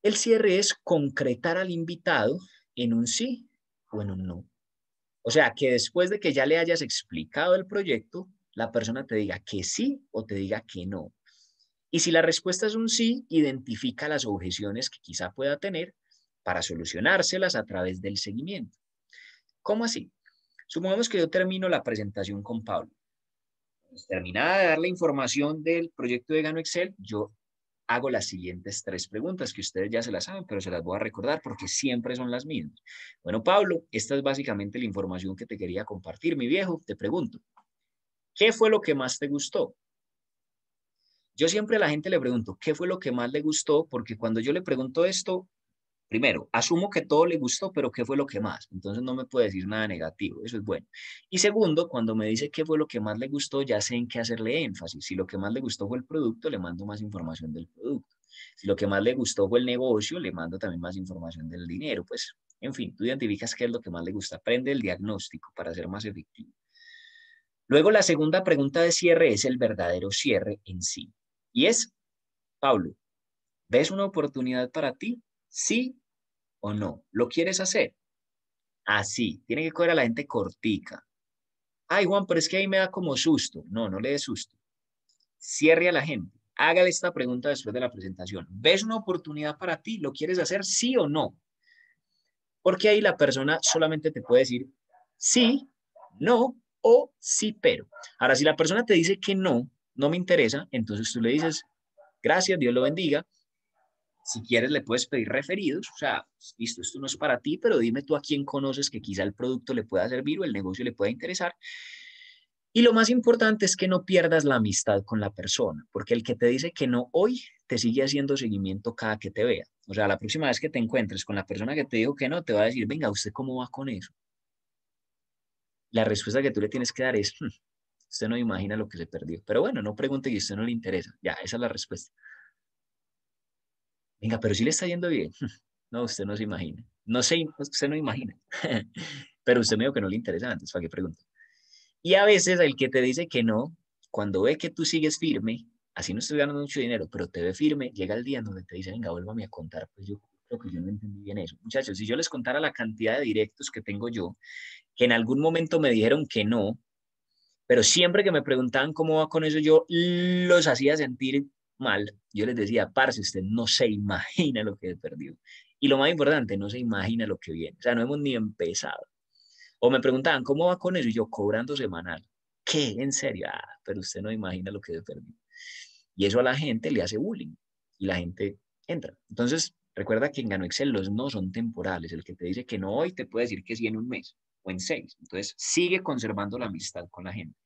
El cierre es concretar al invitado en un sí o en un no. O sea, que después de que ya le hayas explicado el proyecto, la persona te diga que sí o te diga que no. Y si la respuesta es un sí, identifica las objeciones que quizá pueda tener para solucionárselas a través del seguimiento. ¿Cómo así? Supongamos que yo termino la presentación con Pablo. Pues, terminada de dar la información del proyecto de Gano Excel, yo hago las siguientes tres preguntas que ustedes ya se las saben, pero se las voy a recordar porque siempre son las mismas. Bueno, Pablo, esta es básicamente la información que te quería compartir, mi viejo. Te pregunto, ¿qué fue lo que más te gustó? Yo siempre a la gente le pregunto, ¿qué fue lo que más le gustó? Porque cuando yo le pregunto esto, primero, asumo que todo le gustó, pero ¿qué fue lo que más? Entonces no me puede decir nada negativo, eso es bueno. Y segundo, cuando me dice qué fue lo que más le gustó, ya sé en qué hacerle énfasis. Si lo que más le gustó fue el producto, le mando más información del producto. Si lo que más le gustó fue el negocio, le mando también más información del dinero. Pues, en fin, tú identificas qué es lo que más le gusta. Aprende el diagnóstico para ser más efectivo. Luego, la segunda pregunta de cierre es el verdadero cierre en sí. Y es, Pablo, ¿ves una oportunidad para ti ¿Sí o no? ¿Lo quieres hacer? Así, tiene que coger a la gente cortica. Ay, Juan, pero es que ahí me da como susto. No, no le dé susto. Cierre a la gente. Hágale esta pregunta después de la presentación. ¿Ves una oportunidad para ti? ¿Lo quieres hacer sí o no? Porque ahí la persona solamente te puede decir sí, no o sí, pero. Ahora, si la persona te dice que no, no me interesa, entonces tú le dices, gracias, Dios lo bendiga, si quieres, le puedes pedir referidos, o sea, listo, esto no es para ti, pero dime tú a quién conoces que quizá el producto le pueda servir o el negocio le pueda interesar. Y lo más importante es que no pierdas la amistad con la persona, porque el que te dice que no hoy te sigue haciendo seguimiento cada que te vea. O sea, la próxima vez que te encuentres con la persona que te dijo que no, te va a decir, venga, ¿usted cómo va con eso? La respuesta que tú le tienes que dar es, hmm, usted no imagina lo que se perdió. Pero bueno, no pregunte y a usted no le interesa. Ya, esa es la respuesta venga, pero si sí le está yendo bien. No, usted no se imagina. No sé, usted no imagina. Pero usted me dijo que no le interesa antes, ¿para qué pregunta? Y a veces el que te dice que no, cuando ve que tú sigues firme, así no estoy ganando mucho dinero, pero te ve firme, llega el día donde te dice, venga, vuélvame a contar. Pues yo creo que yo no entendí bien eso. Muchachos, si yo les contara la cantidad de directos que tengo yo, que en algún momento me dijeron que no, pero siempre que me preguntaban cómo va con eso, yo los hacía sentir mal, yo les decía, parce, usted no se imagina lo que he perdido Y lo más importante, no se imagina lo que viene. O sea, no hemos ni empezado. O me preguntaban, ¿cómo va con eso? Y yo, cobrando semanal. ¿Qué? ¿En serio? Ah, pero usted no imagina lo que he perdido Y eso a la gente le hace bullying. Y la gente entra. Entonces, recuerda que en Gano Excel los no son temporales. El que te dice que no hoy te puede decir que sí en un mes o en seis. Entonces, sigue conservando la amistad con la gente.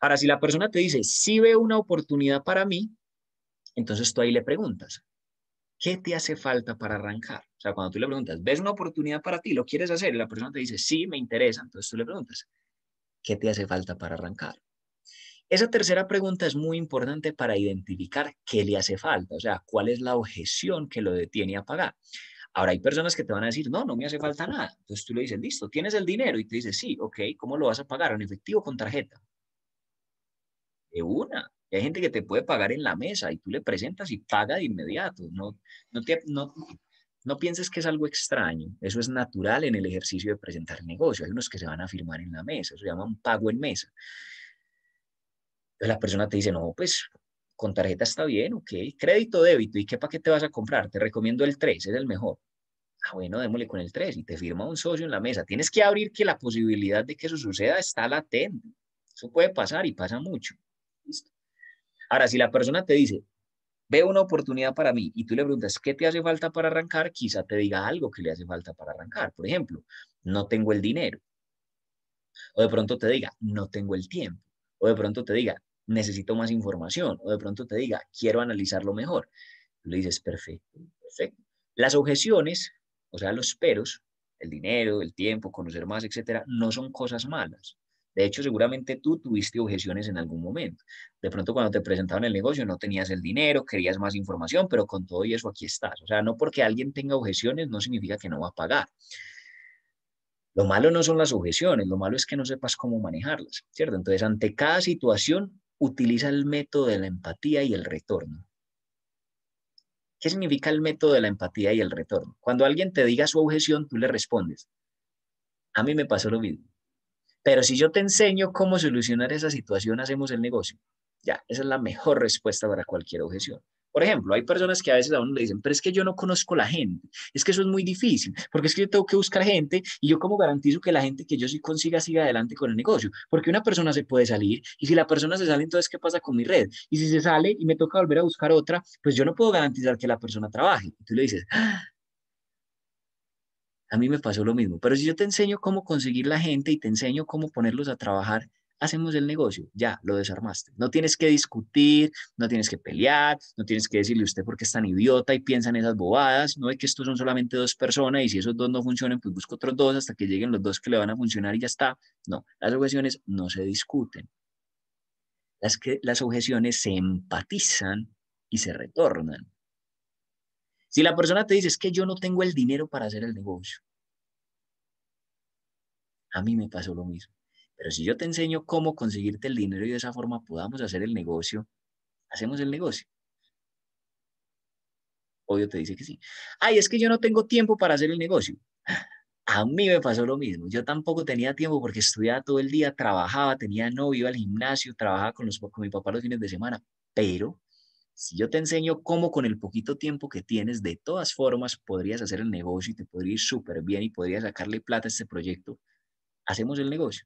Ahora, si la persona te dice, sí ve una oportunidad para mí, entonces tú ahí le preguntas, ¿qué te hace falta para arrancar? O sea, cuando tú le preguntas, ¿ves una oportunidad para ti? ¿Lo quieres hacer? Y la persona te dice, sí, me interesa. Entonces tú le preguntas, ¿qué te hace falta para arrancar? Esa tercera pregunta es muy importante para identificar qué le hace falta, o sea, cuál es la objeción que lo detiene a pagar. Ahora, hay personas que te van a decir, no, no me hace falta nada. Entonces tú le dices, listo, tienes el dinero y te dice, sí, ok, ¿cómo lo vas a pagar? ¿En efectivo o con tarjeta? De una hay gente que te puede pagar en la mesa y tú le presentas y paga de inmediato. No, no, pienses que es algo extraño. Eso es natural en el ejercicio de presentar negocio. Hay unos que se van a firmar en la mesa. Eso se llama un pago en mesa. Entonces la persona te dice, no, pues con tarjeta está bien, ok. Crédito, débito. ¿Y qué para qué te vas a comprar? Te recomiendo el 3, es el mejor. Ah, bueno, démosle con el 3 y te firma un socio en la mesa. Tienes que abrir que la posibilidad de que eso suceda está latente. Eso puede pasar y pasa mucho. ¿Listo? Ahora, si la persona te dice, ve una oportunidad para mí y tú le preguntas, ¿qué te hace falta para arrancar? Quizá te diga algo que le hace falta para arrancar. Por ejemplo, no tengo el dinero. O de pronto te diga, no tengo el tiempo. O de pronto te diga, necesito más información. O de pronto te diga, quiero analizarlo mejor. Lo le dices, perfecto, perfecto. Las objeciones, o sea, los peros, el dinero, el tiempo, conocer más, etcétera, no son cosas malas. De hecho, seguramente tú tuviste objeciones en algún momento. De pronto cuando te presentaban el negocio no tenías el dinero, querías más información, pero con todo y eso aquí estás. O sea, no porque alguien tenga objeciones no significa que no va a pagar. Lo malo no son las objeciones, lo malo es que no sepas cómo manejarlas, ¿cierto? Entonces, ante cada situación, utiliza el método de la empatía y el retorno. ¿Qué significa el método de la empatía y el retorno? Cuando alguien te diga su objeción, tú le respondes. A mí me pasó lo mismo. Pero si yo te enseño cómo solucionar esa situación, hacemos el negocio. Ya, esa es la mejor respuesta para cualquier objeción. Por ejemplo, hay personas que a veces a uno le dicen, pero es que yo no conozco la gente, es que eso es muy difícil, porque es que yo tengo que buscar gente y yo como garantizo que la gente que yo sí consiga siga adelante con el negocio, porque una persona se puede salir y si la persona se sale, entonces ¿qué pasa con mi red? Y si se sale y me toca volver a buscar otra, pues yo no puedo garantizar que la persona trabaje. Y tú le dices, ah, a mí me pasó lo mismo, pero si yo te enseño cómo conseguir la gente y te enseño cómo ponerlos a trabajar, hacemos el negocio, ya lo desarmaste. No tienes que discutir, no tienes que pelear, no tienes que decirle a usted por qué es tan idiota y piensa en esas bobadas, no es que estos son solamente dos personas y si esos dos no funcionan, pues busco otros dos hasta que lleguen los dos que le van a funcionar y ya está. No, las objeciones no se discuten. Las, que, las objeciones se empatizan y se retornan. Si la persona te dice, es que yo no tengo el dinero para hacer el negocio. A mí me pasó lo mismo. Pero si yo te enseño cómo conseguirte el dinero y de esa forma podamos hacer el negocio, hacemos el negocio. Obvio te dice que sí. Ay, es que yo no tengo tiempo para hacer el negocio. A mí me pasó lo mismo. Yo tampoco tenía tiempo porque estudiaba todo el día, trabajaba, tenía novio, iba al gimnasio, trabajaba con, los, con mi papá los fines de semana. Pero si yo te enseño cómo con el poquito tiempo que tienes, de todas formas, podrías hacer el negocio y te podría ir súper bien y podrías sacarle plata a este proyecto, hacemos el negocio.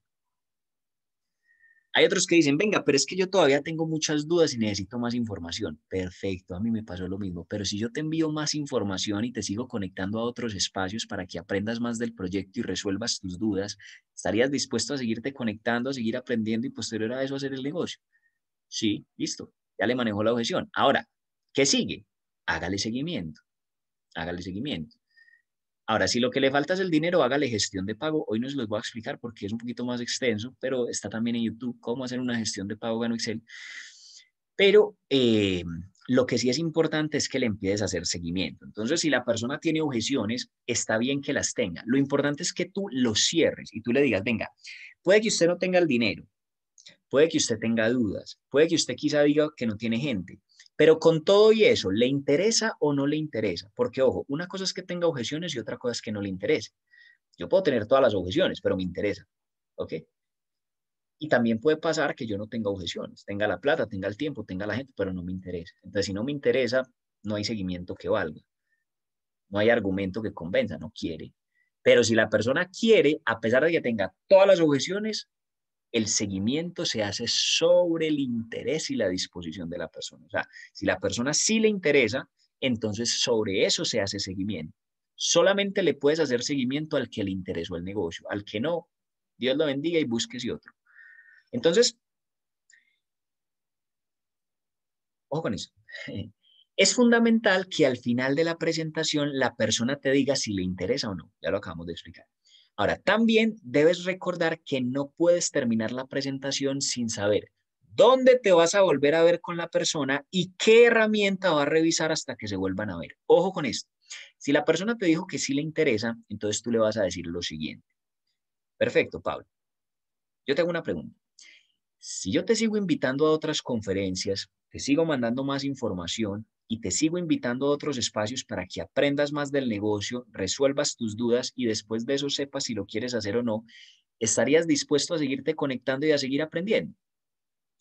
Hay otros que dicen, venga, pero es que yo todavía tengo muchas dudas y necesito más información. Perfecto, a mí me pasó lo mismo, pero si yo te envío más información y te sigo conectando a otros espacios para que aprendas más del proyecto y resuelvas tus dudas, ¿estarías dispuesto a seguirte conectando, a seguir aprendiendo y posterior a eso hacer el negocio? Sí, listo, ya le manejó la objeción. Ahora, ¿qué sigue? Hágale seguimiento, hágale seguimiento. Ahora, si lo que le falta es el dinero, hágale gestión de pago. Hoy no se los voy a explicar porque es un poquito más extenso, pero está también en YouTube cómo hacer una gestión de pago en Excel. Pero eh, lo que sí es importante es que le empieces a hacer seguimiento. Entonces, si la persona tiene objeciones, está bien que las tenga. Lo importante es que tú lo cierres y tú le digas, venga, puede que usted no tenga el dinero, Puede que usted tenga dudas, puede que usted quizá diga que no tiene gente, pero con todo y eso, ¿le interesa o no le interesa? Porque, ojo, una cosa es que tenga objeciones y otra cosa es que no le interese. Yo puedo tener todas las objeciones, pero me interesa. ¿Ok? Y también puede pasar que yo no tenga objeciones, tenga la plata, tenga el tiempo, tenga la gente, pero no me interesa. Entonces, si no me interesa, no hay seguimiento que valga. No hay argumento que convenza, no quiere. Pero si la persona quiere, a pesar de que tenga todas las objeciones, el seguimiento se hace sobre el interés y la disposición de la persona. O sea, si la persona sí le interesa, entonces sobre eso se hace seguimiento. Solamente le puedes hacer seguimiento al que le interesó el negocio, al que no, Dios lo bendiga y y otro. Entonces, ojo con eso. Es fundamental que al final de la presentación la persona te diga si le interesa o no. Ya lo acabamos de explicar. Ahora, también debes recordar que no puedes terminar la presentación sin saber dónde te vas a volver a ver con la persona y qué herramienta va a revisar hasta que se vuelvan a ver. Ojo con esto. Si la persona te dijo que sí le interesa, entonces tú le vas a decir lo siguiente. Perfecto, Pablo. Yo tengo una pregunta. Si yo te sigo invitando a otras conferencias, te sigo mandando más información, y te sigo invitando a otros espacios para que aprendas más del negocio, resuelvas tus dudas y después de eso sepas si lo quieres hacer o no, ¿estarías dispuesto a seguirte conectando y a seguir aprendiendo?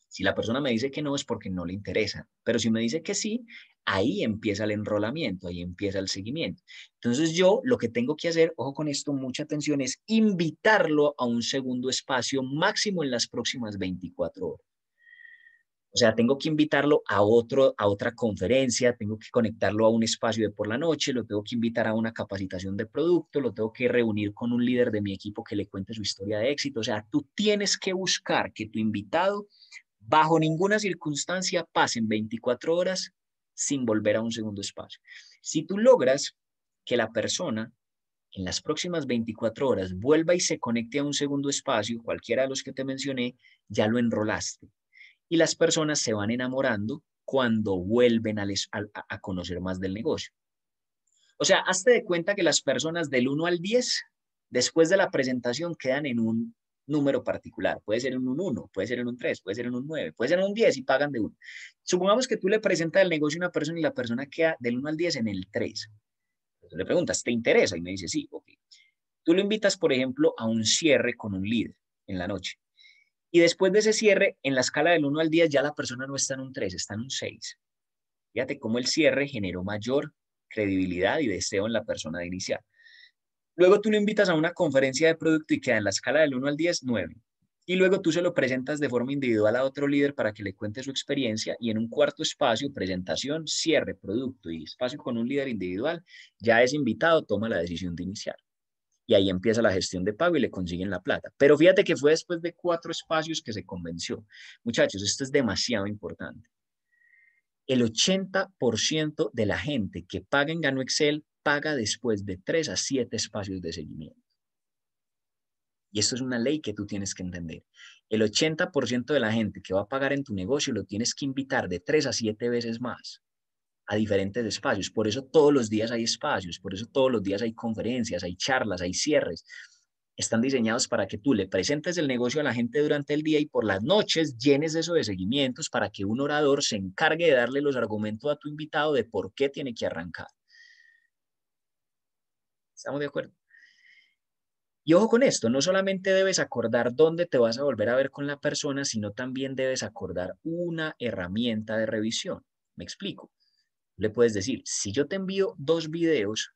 Si la persona me dice que no es porque no le interesa, pero si me dice que sí, ahí empieza el enrolamiento, ahí empieza el seguimiento. Entonces yo lo que tengo que hacer, ojo con esto, mucha atención, es invitarlo a un segundo espacio máximo en las próximas 24 horas. O sea, tengo que invitarlo a, otro, a otra conferencia, tengo que conectarlo a un espacio de por la noche, lo tengo que invitar a una capacitación de producto, lo tengo que reunir con un líder de mi equipo que le cuente su historia de éxito. O sea, tú tienes que buscar que tu invitado bajo ninguna circunstancia pasen 24 horas sin volver a un segundo espacio. Si tú logras que la persona en las próximas 24 horas vuelva y se conecte a un segundo espacio, cualquiera de los que te mencioné, ya lo enrolaste y las personas se van enamorando cuando vuelven a, conocer más del negocio. O sea, hazte de cuenta que las personas del 1 al 10, después de la presentación, quedan en un número particular. Puede ser en un 1, puede ser en un 3, puede ser en un 9, puede ser en un 10 y pagan de 1. Supongamos que tú le presentas el negocio a una persona y la persona queda del 1 al 10 en el 3. le preguntas, ¿te interesa? Y me dice, sí, ok. Tú lo invitas, por ejemplo, a un cierre con un líder en la noche. Y después de ese cierre, en la escala del 1 al 10, ya la persona no está en un 3, está en un 6. Fíjate cómo el cierre generó mayor credibilidad y deseo en la persona de iniciar. Luego tú lo invitas a una conferencia de producto y queda en la escala del 1 al 10, 9. Y luego tú se lo presentas de forma individual a otro líder para que le cuente su experiencia y en un cuarto espacio, presentación, cierre, producto y espacio con un líder individual, ya es invitado, toma la decisión de iniciar y ahí empieza la gestión de pago y le consiguen la plata. Pero fíjate que fue después de cuatro espacios que se convenció. Muchachos, esto es demasiado importante. El 80% de la gente que paga en Gano Excel paga después de tres a siete espacios de seguimiento. Y esto es una ley que tú tienes que entender. El 80% de la gente que va a pagar en tu negocio lo tienes que invitar de tres a siete veces más a diferentes espacios. Por eso todos los días hay espacios, por eso todos los días hay conferencias, hay charlas, hay cierres. Están diseñados para que tú le presentes el negocio a la gente durante el día y por las noches llenes eso de seguimientos para que un orador se encargue de darle los argumentos a tu invitado de por qué tiene que arrancar. ¿Estamos de acuerdo? Y ojo con esto, no solamente debes acordar dónde te vas a volver a ver con la persona, sino también debes acordar una herramienta de revisión. Me explico le puedes decir, si yo te envío dos videos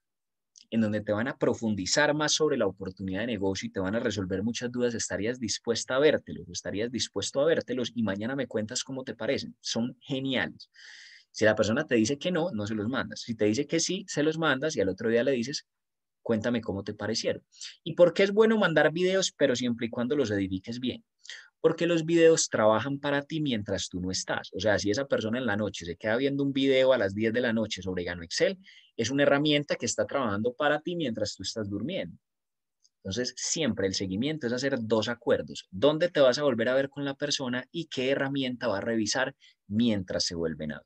en donde te van a profundizar más sobre la oportunidad de negocio y te van a resolver muchas dudas, estarías dispuesta a vértelos, estarías dispuesto a vértelos y mañana me cuentas cómo te parecen. Son geniales. Si la persona te dice que no, no se los mandas. Si te dice que sí, se los mandas y al otro día le dices, cuéntame cómo te parecieron. ¿Y por qué es bueno mandar videos, pero siempre y cuando los edifiques bien? porque los videos trabajan para ti mientras tú no estás. O sea, si esa persona en la noche se queda viendo un video a las 10 de la noche sobre Gano Excel, es una herramienta que está trabajando para ti mientras tú estás durmiendo. Entonces, siempre el seguimiento es hacer dos acuerdos. ¿Dónde te vas a volver a ver con la persona y qué herramienta va a revisar mientras se vuelven a ver?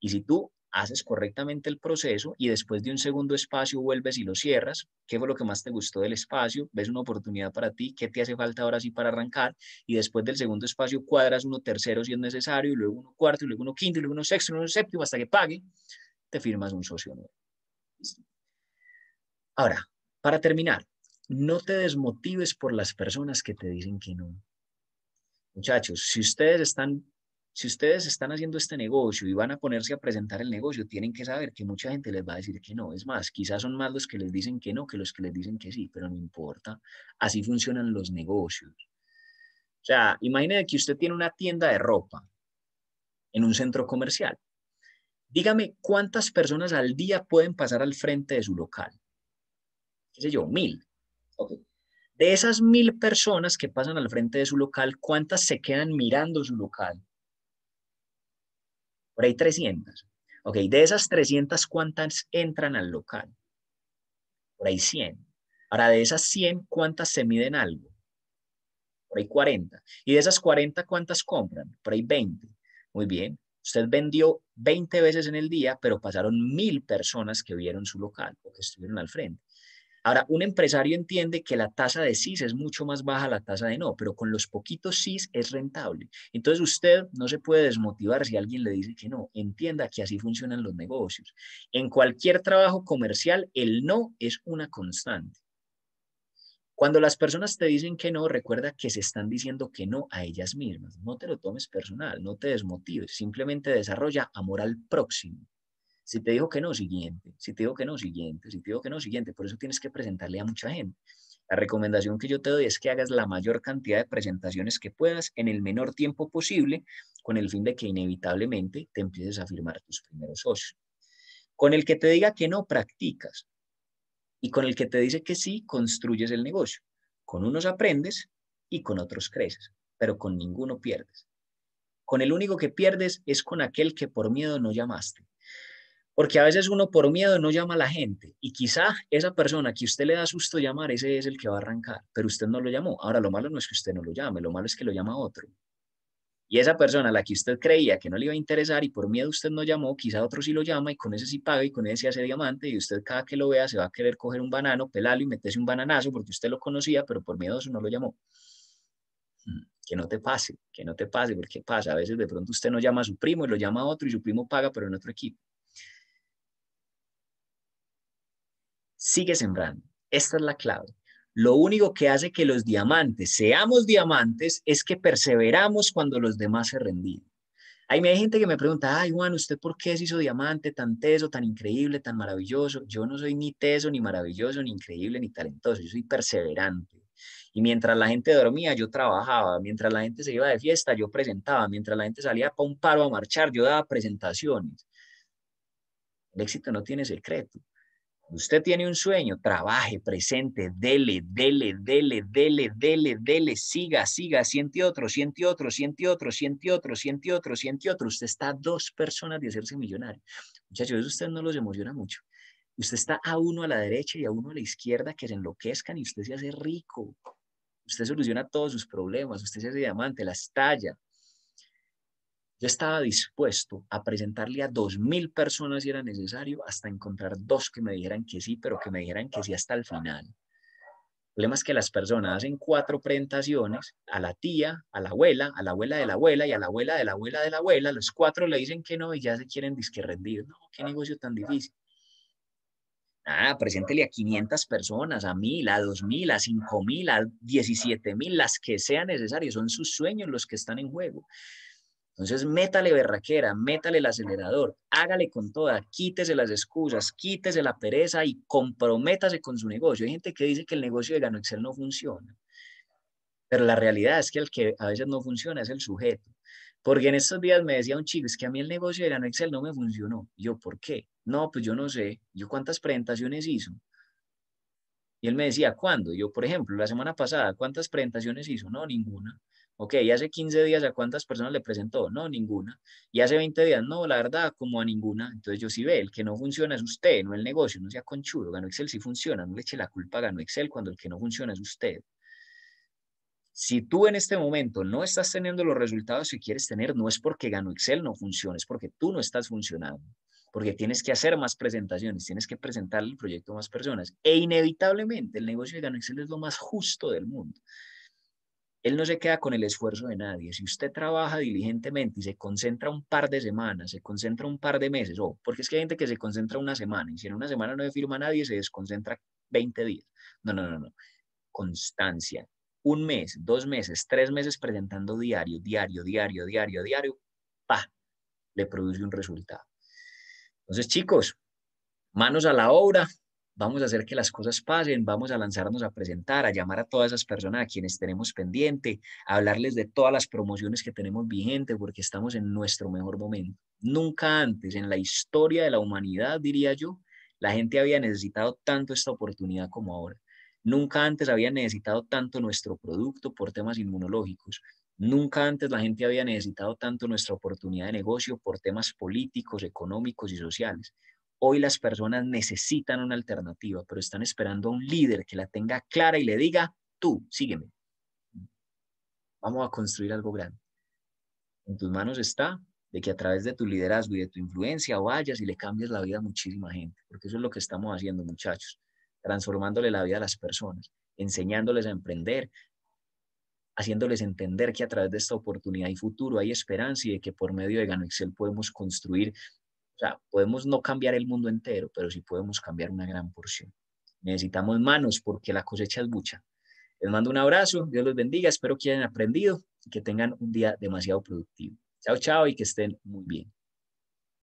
Y si tú haces correctamente el proceso y después de un segundo espacio vuelves y lo cierras. ¿Qué fue lo que más te gustó del espacio? ¿Ves una oportunidad para ti? ¿Qué te hace falta ahora sí para arrancar? Y después del segundo espacio cuadras uno tercero si es necesario, y luego uno cuarto, y luego uno quinto, y luego uno sexto, y luego uno séptimo, hasta que pague, te firmas un socio nuevo. Ahora, para terminar, no te desmotives por las personas que te dicen que no. Muchachos, si ustedes están si ustedes están haciendo este negocio y van a ponerse a presentar el negocio, tienen que saber que mucha gente les va a decir que no. Es más, quizás son más los que les dicen que no que los que les dicen que sí, pero no importa. Así funcionan los negocios. O sea, imagínense que usted tiene una tienda de ropa en un centro comercial. Dígame cuántas personas al día pueden pasar al frente de su local. ¿Qué sé yo? Mil. De esas mil personas que pasan al frente de su local, ¿cuántas se quedan mirando su local? Por ahí 300. Ok, de esas 300, ¿cuántas entran al local? Por ahí 100. Ahora, de esas 100, ¿cuántas se miden algo? Por ahí 40. Y de esas 40, ¿cuántas compran? Por ahí 20. Muy bien. Usted vendió 20 veces en el día, pero pasaron mil personas que vieron su local o que estuvieron al frente. Ahora, un empresario entiende que la tasa de sí es mucho más baja la tasa de no, pero con los poquitos sí es rentable. Entonces usted no se puede desmotivar si alguien le dice que no. Entienda que así funcionan los negocios. En cualquier trabajo comercial, el no es una constante. Cuando las personas te dicen que no, recuerda que se están diciendo que no a ellas mismas. No te lo tomes personal, no te desmotives, simplemente desarrolla amor al próximo. Si te digo que no, siguiente. Si te digo que no, siguiente. Si te digo que no, siguiente. Por eso tienes que presentarle a mucha gente. La recomendación que yo te doy es que hagas la mayor cantidad de presentaciones que puedas en el menor tiempo posible, con el fin de que inevitablemente te empieces a firmar tus primeros socios. Con el que te diga que no, practicas. Y con el que te dice que sí, construyes el negocio. Con unos aprendes y con otros creces, pero con ninguno pierdes. Con el único que pierdes es con aquel que por miedo no llamaste. Porque a veces uno por miedo no llama a la gente y quizá esa persona que usted le da susto llamar, ese es el que va a arrancar, pero usted no lo llamó. Ahora, lo malo no es que usted no lo llame, lo malo es que lo llama otro. Y esa persona a la que usted creía que no le iba a interesar y por miedo usted no llamó, quizá otro sí lo llama y con ese sí paga y con ese sí hace diamante y usted cada que lo vea se va a querer coger un banano, pelarlo y meterse un bananazo porque usted lo conocía, pero por miedo eso no lo llamó. Mm, que no te pase, que no te pase, porque pasa. A veces de pronto usted no llama a su primo y lo llama a otro y su primo paga, pero en otro equipo. sigue sembrando. Esta es la clave. Lo único que hace que los diamantes seamos diamantes es que perseveramos cuando los demás se rendían. hay gente que me pregunta, ay Juan, ¿usted por qué se hizo diamante tan teso, tan increíble, tan maravilloso? Yo no soy ni teso, ni maravilloso, ni increíble, ni talentoso, yo soy perseverante. Y mientras la gente dormía, yo trabajaba, mientras la gente se iba de fiesta, yo presentaba, mientras la gente salía para un paro a marchar, yo daba presentaciones. El éxito no tiene secreto usted tiene un sueño, trabaje, presente, dele, dele, dele, dele, dele, dele, siga, siga, siente otro, siente otro, siente otro, siente otro, siente otro, siente otro. Usted está dos personas de hacerse millonario. Muchachos, eso usted no los emociona mucho. Usted está a uno a la derecha y a uno a la izquierda que se enloquezcan y usted se hace rico. Usted soluciona todos sus problemas, usted se hace diamante, la estalla. Yo estaba dispuesto a presentarle a dos mil personas si era necesario, hasta encontrar dos que me dijeran que sí, pero que me dijeran que sí hasta el final. El problema es que las personas hacen cuatro presentaciones a la tía, a la abuela, a la abuela de la abuela y a la abuela de la abuela de la abuela. Los cuatro le dicen que no y ya se quieren disque rendir. No, qué negocio tan difícil. Ah, preséntele a 500 personas, a 1000, a 2000, a 5000, a 17000, las que sean necesarias. Son sus sueños los que están en juego. Entonces, métale berraquera, métale el acelerador, hágale con toda, quítese las excusas, quítese la pereza y comprométase con su negocio. Hay gente que dice que el negocio de Gano Excel no funciona, pero la realidad es que el que a veces no funciona es el sujeto. Porque en estos días me decía un chico, es que a mí el negocio de Gano Excel no me funcionó. yo, ¿por qué? No, pues yo no sé. Yo cuántas presentaciones hizo. Y él me decía, ¿cuándo? yo, por ejemplo, la semana pasada, ¿cuántas presentaciones hizo? No, ninguna. Ok, ¿y hace 15 días a cuántas personas le presentó? No, ninguna. ¿Y hace 20 días? No, la verdad, como a ninguna. Entonces yo sí ve, el que no funciona es usted, no el negocio, no sea conchudo. Gano Excel sí funciona, no le eche la culpa a Gano Excel cuando el que no funciona es usted. Si tú en este momento no estás teniendo los resultados que quieres tener, no es porque Gano Excel no funcione, es porque tú no estás funcionando, porque tienes que hacer más presentaciones, tienes que presentar el proyecto a más personas. E inevitablemente el negocio de Gano Excel es lo más justo del mundo él no se queda con el esfuerzo de nadie. Si usted trabaja diligentemente y se concentra un par de semanas, se concentra un par de meses, o porque es que hay gente que se concentra una semana y si en una semana no le firma nadie, se desconcentra 20 días. No, no, no, no. Constancia. Un mes, dos meses, tres meses presentando diario, diario, diario, diario, diario, pa, le produce un resultado. Entonces, chicos, manos a la obra, vamos a hacer que las cosas pasen, vamos a lanzarnos a presentar, a llamar a todas esas personas a quienes tenemos pendiente, a hablarles de todas las promociones que tenemos vigentes porque estamos en nuestro mejor momento. Nunca antes en la historia de la humanidad, diría yo, la gente había necesitado tanto esta oportunidad como ahora. Nunca antes había necesitado tanto nuestro producto por temas inmunológicos. Nunca antes la gente había necesitado tanto nuestra oportunidad de negocio por temas políticos, económicos y sociales. Hoy las personas necesitan una alternativa, pero están esperando a un líder que la tenga clara y le diga, tú, sígueme. Vamos a construir algo grande. En tus manos está de que a través de tu liderazgo y de tu influencia vayas y le cambies la vida a muchísima gente, porque eso es lo que estamos haciendo, muchachos, transformándole la vida a las personas, enseñándoles a emprender, haciéndoles entender que a través de esta oportunidad y futuro hay esperanza y de que por medio de Gano Excel podemos construir o sea, podemos no cambiar el mundo entero, pero sí podemos cambiar una gran porción. Necesitamos manos porque la cosecha es mucha. Les mando un abrazo, Dios los bendiga, espero que hayan aprendido y que tengan un día demasiado productivo. Chao, chao y que estén muy bien.